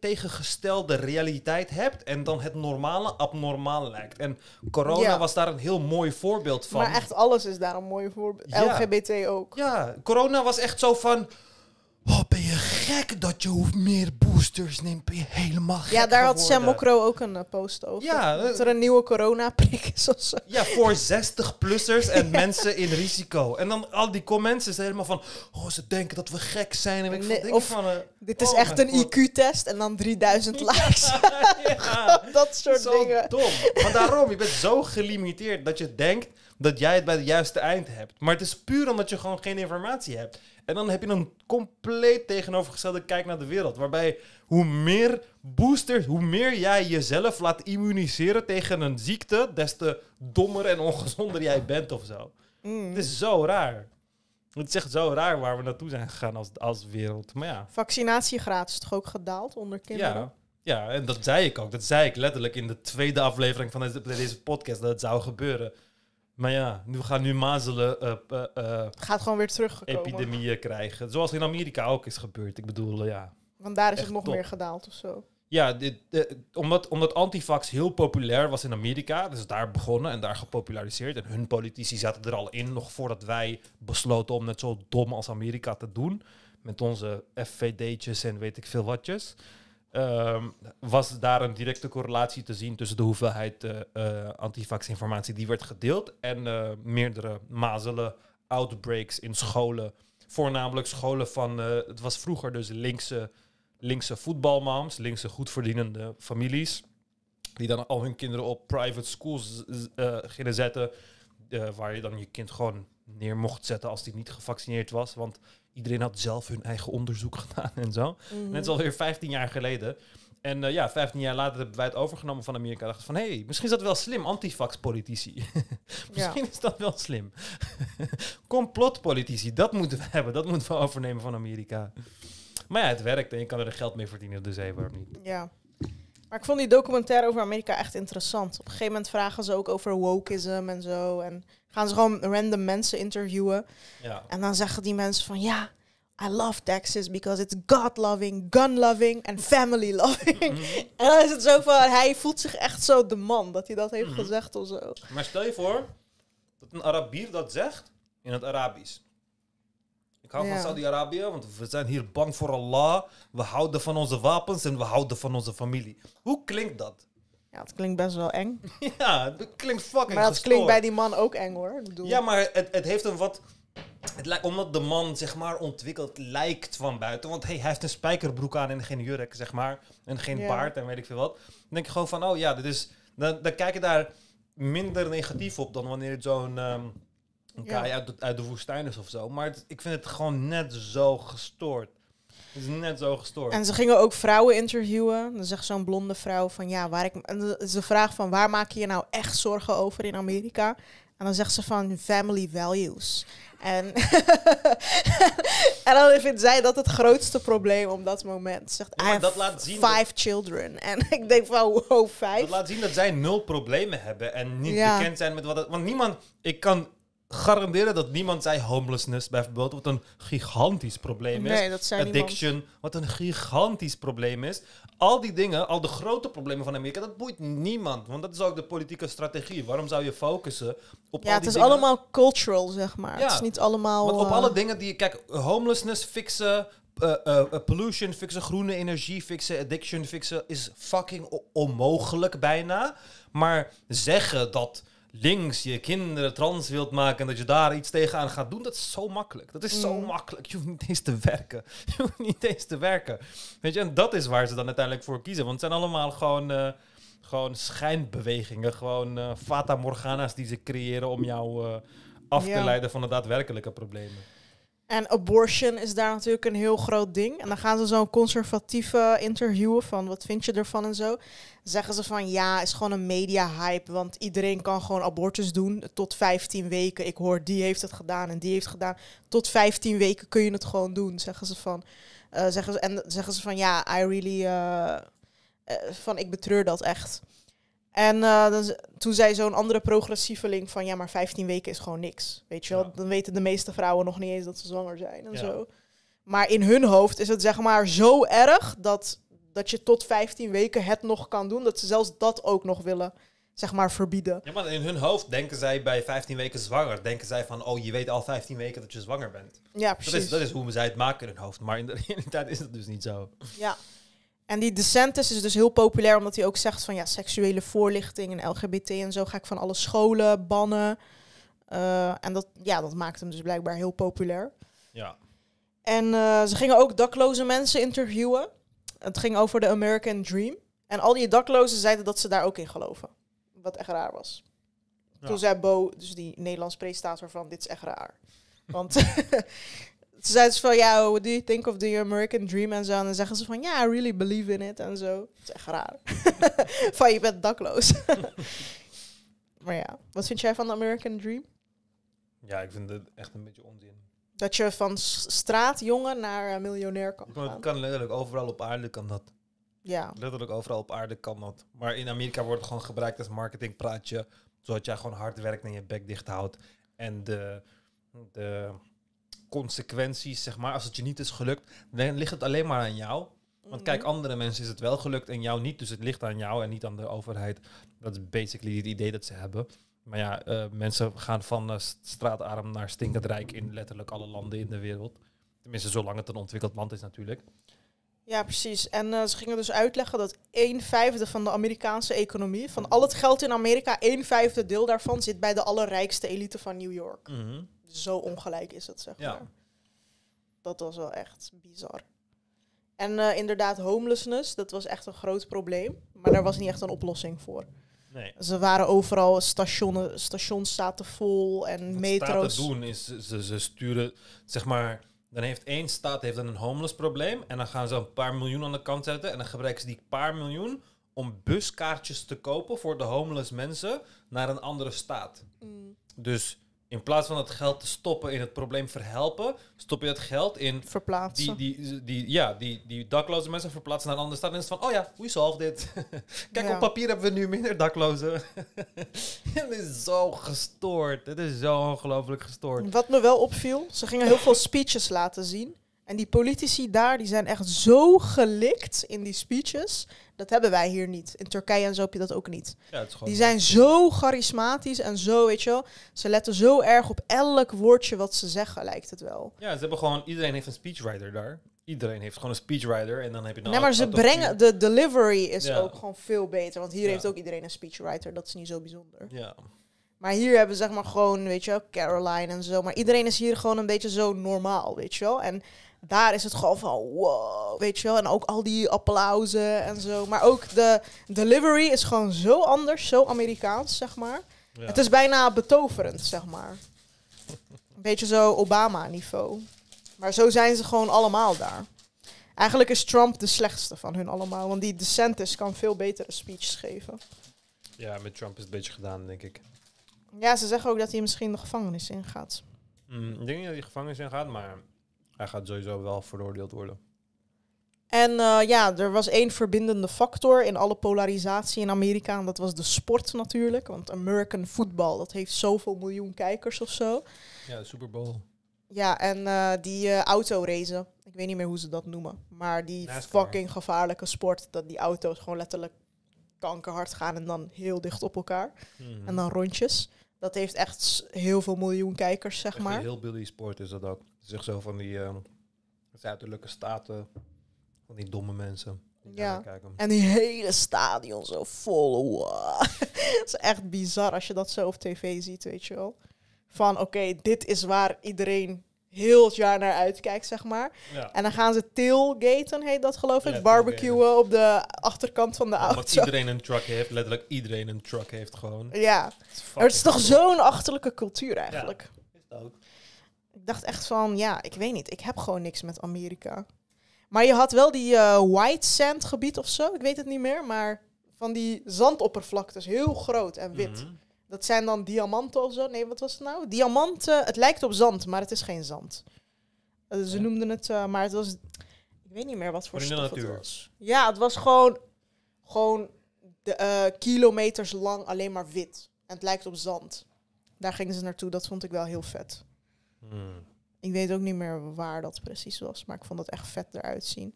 tegengestelde realiteit hebt en dan het normale abnormaal lijkt. En corona was daar een heel mooi voorbeeld van. Maar echt alles is daar een mooi voorbeeld. LGBT ook. Ja, corona was echt zo van, Oh, ben je gek dat je hoeft meer boosters neemt? Ben je helemaal gek Ja, daar had Sam Mokro ook een eh, post over. Ja, eh, dat er een nieuwe coronaprik is of zo. Ja, voor 60-plussers en mensen in risico. En dan al die comments is helemaal van... Oh, ze denken dat we gek zijn. En ik nee, denk of, van... Eh, dit is oh echt een IQ-test en dan 3000 likes. Ja, dat soort zo dingen. dom. Maar daarom, je bent zo gelimiteerd dat je denkt dat jij het bij het juiste eind hebt. Maar het is puur omdat je gewoon geen informatie hebt. En dan heb je een compleet tegenovergestelde kijk naar de wereld. Waarbij hoe meer boosters, hoe meer jij jezelf laat immuniseren tegen een ziekte, des te dommer en ongezonder jij bent of zo. Mm. Het is zo raar. Het is echt zo raar waar we naartoe zijn gegaan als, als wereld. Maar ja. Vaccinatiegraad is toch ook gedaald onder kinderen? Ja. Ja, en dat zei ik ook. Dat zei ik letterlijk in de tweede aflevering van deze, deze podcast dat het zou gebeuren. Maar ja, nu, we gaan nu mazelen. Uh, uh, Gaat gewoon weer terug. Epidemieën krijgen. Zoals in Amerika ook is gebeurd. Ik bedoel, ja. Want daar is het nog meer gedaald of zo. Ja, dit, omdat, omdat antivax heel populair was in Amerika, dus daar begonnen en daar gepopulariseerd. En hun politici zaten er al in, nog voordat wij besloten om net zo dom als Amerika te doen. Met onze FVD'tjes en weet ik veel watjes. Ehm, was daar een directe correlatie te zien tussen de hoeveelheid uh, eh, eh, informatie die werd gedeeld en eh, meerdere mazelen, outbreaks in scholen. Voornamelijk scholen van, het was vroeger dus linkse, linkse voetbalmams, linkse goedverdienende families, die dan al hun kinderen op private schools gingen zetten, waar je dan je kind gewoon neer mocht zetten als die niet gevaccineerd was. Want Iedereen had zelf hun eigen onderzoek gedaan en zo. Mhm. Net -hmm. alweer 15 jaar geleden. En eh, ja, 15 jaar later hebben wij het overgenomen van Amerika. Dachten van, hé, hey, misschien is dat wel slim, antifax-politici. misschien is dat wel slim. Complotpolitici, dat moeten we hebben. Dat moeten we overnemen van Amerika. Maar ja, het werkt en je kan er geld mee verdienen, dus zee, waarom niet? Ja. Maar ik vond die documentaire over Amerika echt interessant. Op een gegeven moment vragen ze ook over wokeism en zo. En Gaan ze gewoon random mensen interviewen. Ja. En dan zeggen die mensen van ja, I love Texas because it's God-loving, gun-loving en family-loving. Mhm. en dan is het zo van, hij voelt zich echt zo de man dat hij dat heeft mhm. gezegd of zo. Maar stel je voor dat een Arabier dat zegt in het Arabisch. Ik hou van Saudi-Arabië, want we zijn hier bang voor Allah. We houden van onze wapens en we houden van onze familie. Hoe klinkt dat? Ja, het klinkt best wel eng. Ja, het klinkt fucking Maar het klinkt bij die man ook eng hoor. Ik bedoel... Ja, maar het, het heeft een wat... Het lijkt, omdat de man zeg maar ontwikkeld lijkt van buiten. Want hey, hij heeft een spijkerbroek aan en geen jurk, zeg maar. En geen baard en weet ik veel wat. Dan denk je gewoon van, oh ja, dit is... Dan, dan kijk je daar minder negatief op dan wanneer het zo'n... Um, ja. uit de, uit de woestijn is of zo. Maar ik vind het gewoon net zo gestoord. Het is net zo gestoord. En ze gingen ook vrouwen interviewen. Dan zegt zo'n blonde vrouw van ja, waar ik. En ze is de vraag van waar maak je je nou echt zorgen over in Amerika? En dan zegt ze van family values. En, en dan vindt zij dat het grootste probleem op dat moment. Ze zegt, ja, dat laat zien five children. En ik denk van, wow, vijf. Dat laat zien dat zij nul problemen hebben en niet bekend zijn met wat... want niemand... Ik kan garanderen dat niemand zei homelessness bijvoorbeeld, wat een gigantisch probleem is. Addiction, wat een gigantisch probleem is. Al die dingen, al de grote problemen van Amerika, dat boeit niemand. Want dat is ook de politieke strategie. Waarom zou je focussen op ja, het is allemaal cultural, zeg maar. Ja, het is niet allemaal... Want op eh, alle dingen die je... Kijk, homelessness fixen, eh, eh, pollution fixen, groene energie fixen, addiction fixen is fucking onmogelijk bijna. Maar zeggen dat links je kinderen trans wilt maken en dat je daar iets tegenaan gaat doen, dat is zo makkelijk. Dat is zo mm. makkelijk. Je hoeft niet eens te werken. Je hoeft niet eens te werken. Weet je, en dat is waar ze dan uiteindelijk voor kiezen. Want het zijn allemaal gewoon, eh, gewoon schijnbewegingen, gewoon uh, fata morgana's die ze creëren om jou eh, af te leiden van de daadwerkelijke problemen. En abortion is daar natuurlijk een heel groot ding. En dan gaan ze zo'n conservatieve interviewen van wat vind je ervan en zo. Zeggen ze van ja, is gewoon een media-hype, want iedereen kan gewoon abortus doen tot 15 weken. Ik hoor die heeft het gedaan en die heeft het gedaan. Tot 15 weken kun je het gewoon doen, zeggen ze van. Uh, zeggen ze, en zeggen ze van ja, I really. Eh, eh, van ik betreur dat echt. En eh, toen zei zo'n andere progressieveling van ja, maar 15 weken is gewoon niks. Weet je wel, dan weten de meeste vrouwen nog niet eens dat ze zwanger zijn en zo. Maar in hun hoofd is het zeg maar zo erg dat, dat je tot 15 weken het nog kan doen. Dat ze zelfs dat ook nog willen zeg maar verbieden. Ja, maar in hun hoofd denken zij bij 15 weken zwanger. Denken zij van, oh, je weet al 15 weken dat je zwanger bent. Ja, precies. Dat is, dat is hoe zij het maken in hun hoofd. Maar in de realiteit is dat dus niet zo. Ja. En die DeSantis is dus heel populair omdat hij ook zegt van ja, seksuele voorlichting en LGBT en zo ga ik van alle scholen bannen. Eh, en dat, ja, dat maakt hem dus blijkbaar heel populair. Ja. En eh, ze gingen ook dakloze mensen interviewen. Het ging over de American Dream. En al die daklozen zeiden dat ze daar ook in geloven. Wat echt raar was. Toen zei Bo, dus die Nederlands presentator, van dit is echt raar. Want ze zeiden ze van, ja, what do you think of the American Dream en zo. En dan zeggen ze van, ja, I really believe in it en zo. Het is echt raar. van, je bent dakloos. maar ja, wat vind jij van de American Dream? Ja, ik vind het echt een beetje onzin. Dat je van straatjongen naar eh, miljonair kan gaan. kan letterlijk overal op aarde kan dat. Ja. Letterlijk overal op aarde kan dat. Maar in Amerika wordt het gewoon gebruikt als marketingpraatje. Zodat jij gewoon hard werkt en je bek dicht houdt. En de... de consequenties, zeg maar. Als het je niet is gelukt, dan ligt het alleen maar aan jou. Want mhm. kijk, andere mensen is het wel gelukt en jou niet. Dus het ligt aan jou en niet aan de overheid. Dat is basically het idee dat ze hebben. Maar ja, eh, mensen gaan van eh, straatarm naar stinkend rijk in letterlijk alle landen in de wereld. Tenminste, zolang het een ontwikkeld land is natuurlijk. Ja, precies. En eh, ze gingen dus uitleggen dat 1 vijfde van de Amerikaanse economie, van al het geld in Amerika, 1 vijfde deel daarvan zit bij de allerrijkste elite van New York. Mm zo ongelijk is het, zeg maar. Dat was wel echt bizar. En eh, inderdaad, homelessness, dat was echt een groot probleem. Maar daar was niet echt een oplossing voor. Nee. Ze waren overal, stationen, stations zaten vol en Wat metro's. Wat doen is, ze, ze sturen, zeg maar, dan heeft één staat heeft dan een homeless probleem. En dan gaan ze een paar miljoen aan de kant zetten. En dan gebruiken ze die paar miljoen om buskaartjes te kopen voor de homeless mensen naar een andere staat. Mm. Dus in plaats van dat geld te stoppen in het probleem verhelpen, stop je dat geld in. Verplaatsen. Die, die, die, ja, die, die dakloze mensen verplaatsen naar een andere stad. En is van: oh ja, we solved dit. Kijk, op papier hebben we nu minder daklozen. het is zo gestoord. Het is zo ongelooflijk gestoord. Wat me wel opviel, ze gingen heel veel speeches laten zien. En die politici daar, die zijn echt zo gelikt in die speeches. Dat hebben wij hier niet. In Turkije en zo heb je dat ook niet. Ja, die zijn zo charismatisch en zo, weet je wel. Ze letten zo erg op elk woordje wat ze zeggen, lijkt het wel. Ja, ze hebben gewoon... Iedereen heeft een speechwriter daar. Iedereen heeft gewoon een speechwriter en dan heb je... Nou nee, maar ze brengen... De delivery is ook gewoon veel beter. Want hier heeft ook iedereen een speechwriter. Dat is niet zo bijzonder. Ja. Maar hier hebben ze zeg maar gewoon, weet je wel, Caroline en zo. Maar iedereen is hier gewoon een beetje zo normaal, weet je wel. En daar is het gewoon van wow, weet je wel. En ook al die applausen en zo. Maar ook de delivery is gewoon zo anders, zo Amerikaans, zeg maar. Het is bijna betoverend, zeg maar. Een beetje zo Obama-niveau. Maar zo zijn ze gewoon allemaal daar. Eigenlijk is Trump de slechtste van hun allemaal. Want die DeSantis kan veel betere speeches geven. Ja, met Trump is het een beetje gedaan, denk ik. Ja, ze zeggen ook dat hij misschien de gevangenis ingaat. Mm, ik denk niet dat hij de gevangenis ingaat, maar hij gaat sowieso wel veroordeeld worden. En eh, ja, er was één verbindende factor in alle polarisatie in Amerika. En dat was de sport natuurlijk. Want American football, dat heeft zoveel miljoen kijkers of zo. Ja, de Super Bowl. Ja, en eh, die uh, autoracen. Ik weet niet meer hoe ze dat noemen. Maar die fucking gevaarlijke sport. Dat die auto's gewoon letterlijk kankerhard gaan en dan heel dicht op elkaar. Mhm. En dan rondjes. Dat heeft echt heel veel miljoen kijkers, zeg maar. heel billy sport is dat ook zich zo van die ehm, Zuidelijke staten, van die domme mensen. ja, en die hele stadion zo vol. Het is echt bizar als je dat zo op tv ziet, weet je wel. Van oké, dit is waar iedereen heel het jaar naar uitkijkt, zeg maar. En dan gaan ze tailgaten, heet dat geloof ik, barbecuen op de achterkant van de auto. iedereen een truck heeft, letterlijk iedereen een truck heeft gewoon. Ja, het is, toch zo'n achterlijke cultuur eigenlijk. Ja, is ook. Ik dacht echt van, ja, ik weet niet. Ik heb gewoon niks met Amerika. Maar je had wel die eh, white sand gebied of zo. Ik weet het niet meer. Maar van die zandoppervlaktes. Heel groot en wit. Mhm. Dat zijn dan diamanten of zo. Nee, wat was het nou? Diamanten. Het lijkt op zand, maar het is geen zand. Eh, ze noemden het, eh, maar het was... Ik weet niet meer wat voor stof het was. Ja, het was gewoon... Gewoon de, kilometers lang alleen maar wit. En het lijkt op zand. Daar gingen ze naartoe. Dat vond ik wel heel vet. Hmm. Ik weet ook niet meer waar dat precies was, maar ik vond dat echt vet eruit zien.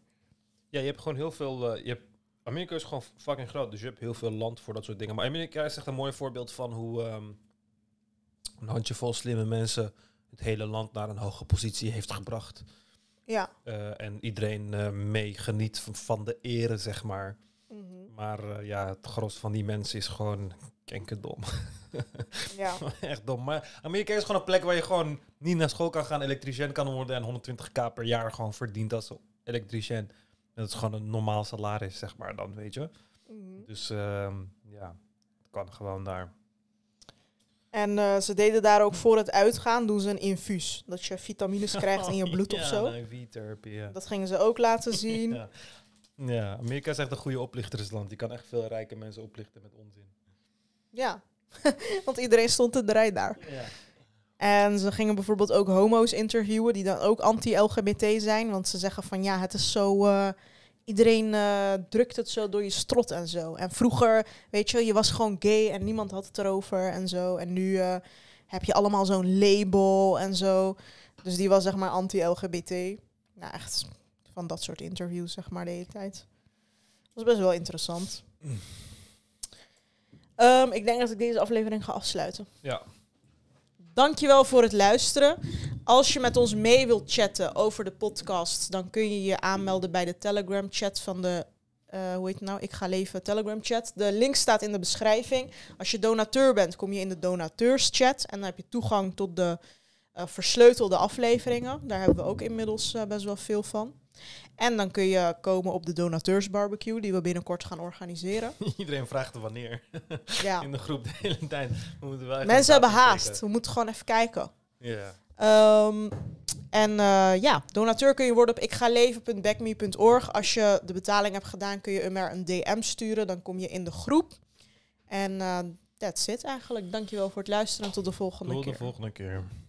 Ja, je hebt gewoon heel veel. Eh, je hebt, Amerika is gewoon fucking groot, dus je hebt heel veel land voor dat soort dingen. Maar Amerika is echt een mooi voorbeeld van hoe um, een handjevol slimme mensen het hele land naar een hoge positie heeft gebracht. Ja. Eh, en iedereen uh, mee van, de ere, zeg maar. Mhm. Maar ja, het gros van die mensen is gewoon kenkerdom. Ja. Echt dom. Maar Amerika is gewoon een plek waar je gewoon niet naar school kan gaan, elektricien kan worden en 120k per jaar gewoon verdient als elektricien. Dat is gewoon een normaal salaris, zeg maar dan, weet je. Mhm. Dus ehm, ja, het kan gewoon daar. En eh, ze deden daar ook hm. voor het uitgaan, doen ze een infuus. Dat je vitamines krijgt in je oh, bloed ja, of zo. Nou, Dat gingen ze ook laten zien. ja. Amerika is echt een goede oplichtersland. Die kan echt veel rijke mensen oplichten met onzin. Ja, want iedereen stond in de rij daar. Ja. En ze gingen bijvoorbeeld ook homo's interviewen die dan ook anti-LGBT zijn. Want ze zeggen van ja, het is zo. Eh, iedereen eh, drukt het zo door je strot en zo. En vroeger, weet je, je was gewoon gay en niemand had het erover en zo. En nu eh, heb je allemaal zo'n label en zo. Dus die was zeg maar anti-LGBT. Nou, echt van dat soort interviews, zeg maar, de hele tijd. Dat was best wel interessant. Mm. Ehm, ik denk dat ik deze aflevering ga afsluiten. Ja. Dankjewel voor het luisteren. Als je met ons mee wilt chatten over de podcast, dan kun je je aanmelden bij de Telegram chat van de eh, hoe heet het nou? Ik ga leven Telegram chat. De link staat in de beschrijving. Als je donateur bent, kom je in de donateurs chat en dan heb je toegang tot de eh, versleutelde afleveringen. Daar hebben we ook inmiddels eh, best wel veel van. En dan kun je komen op de barbecue die we binnenkort gaan organiseren. Iedereen vraagt wanneer. Ja. In de groep de hele tijd. We moeten Mensen hebben haast. We moeten gewoon even kijken. Ja. Ehm, en eh, ja, donateur kun je worden op ikgaleven.backme.org. Als je de betaling hebt gedaan, kun je maar een DM sturen. Dan kom je in de groep. En uh, that's it eigenlijk. Dankjewel voor het luisteren tot de volgende keer. Tot de volgende keer.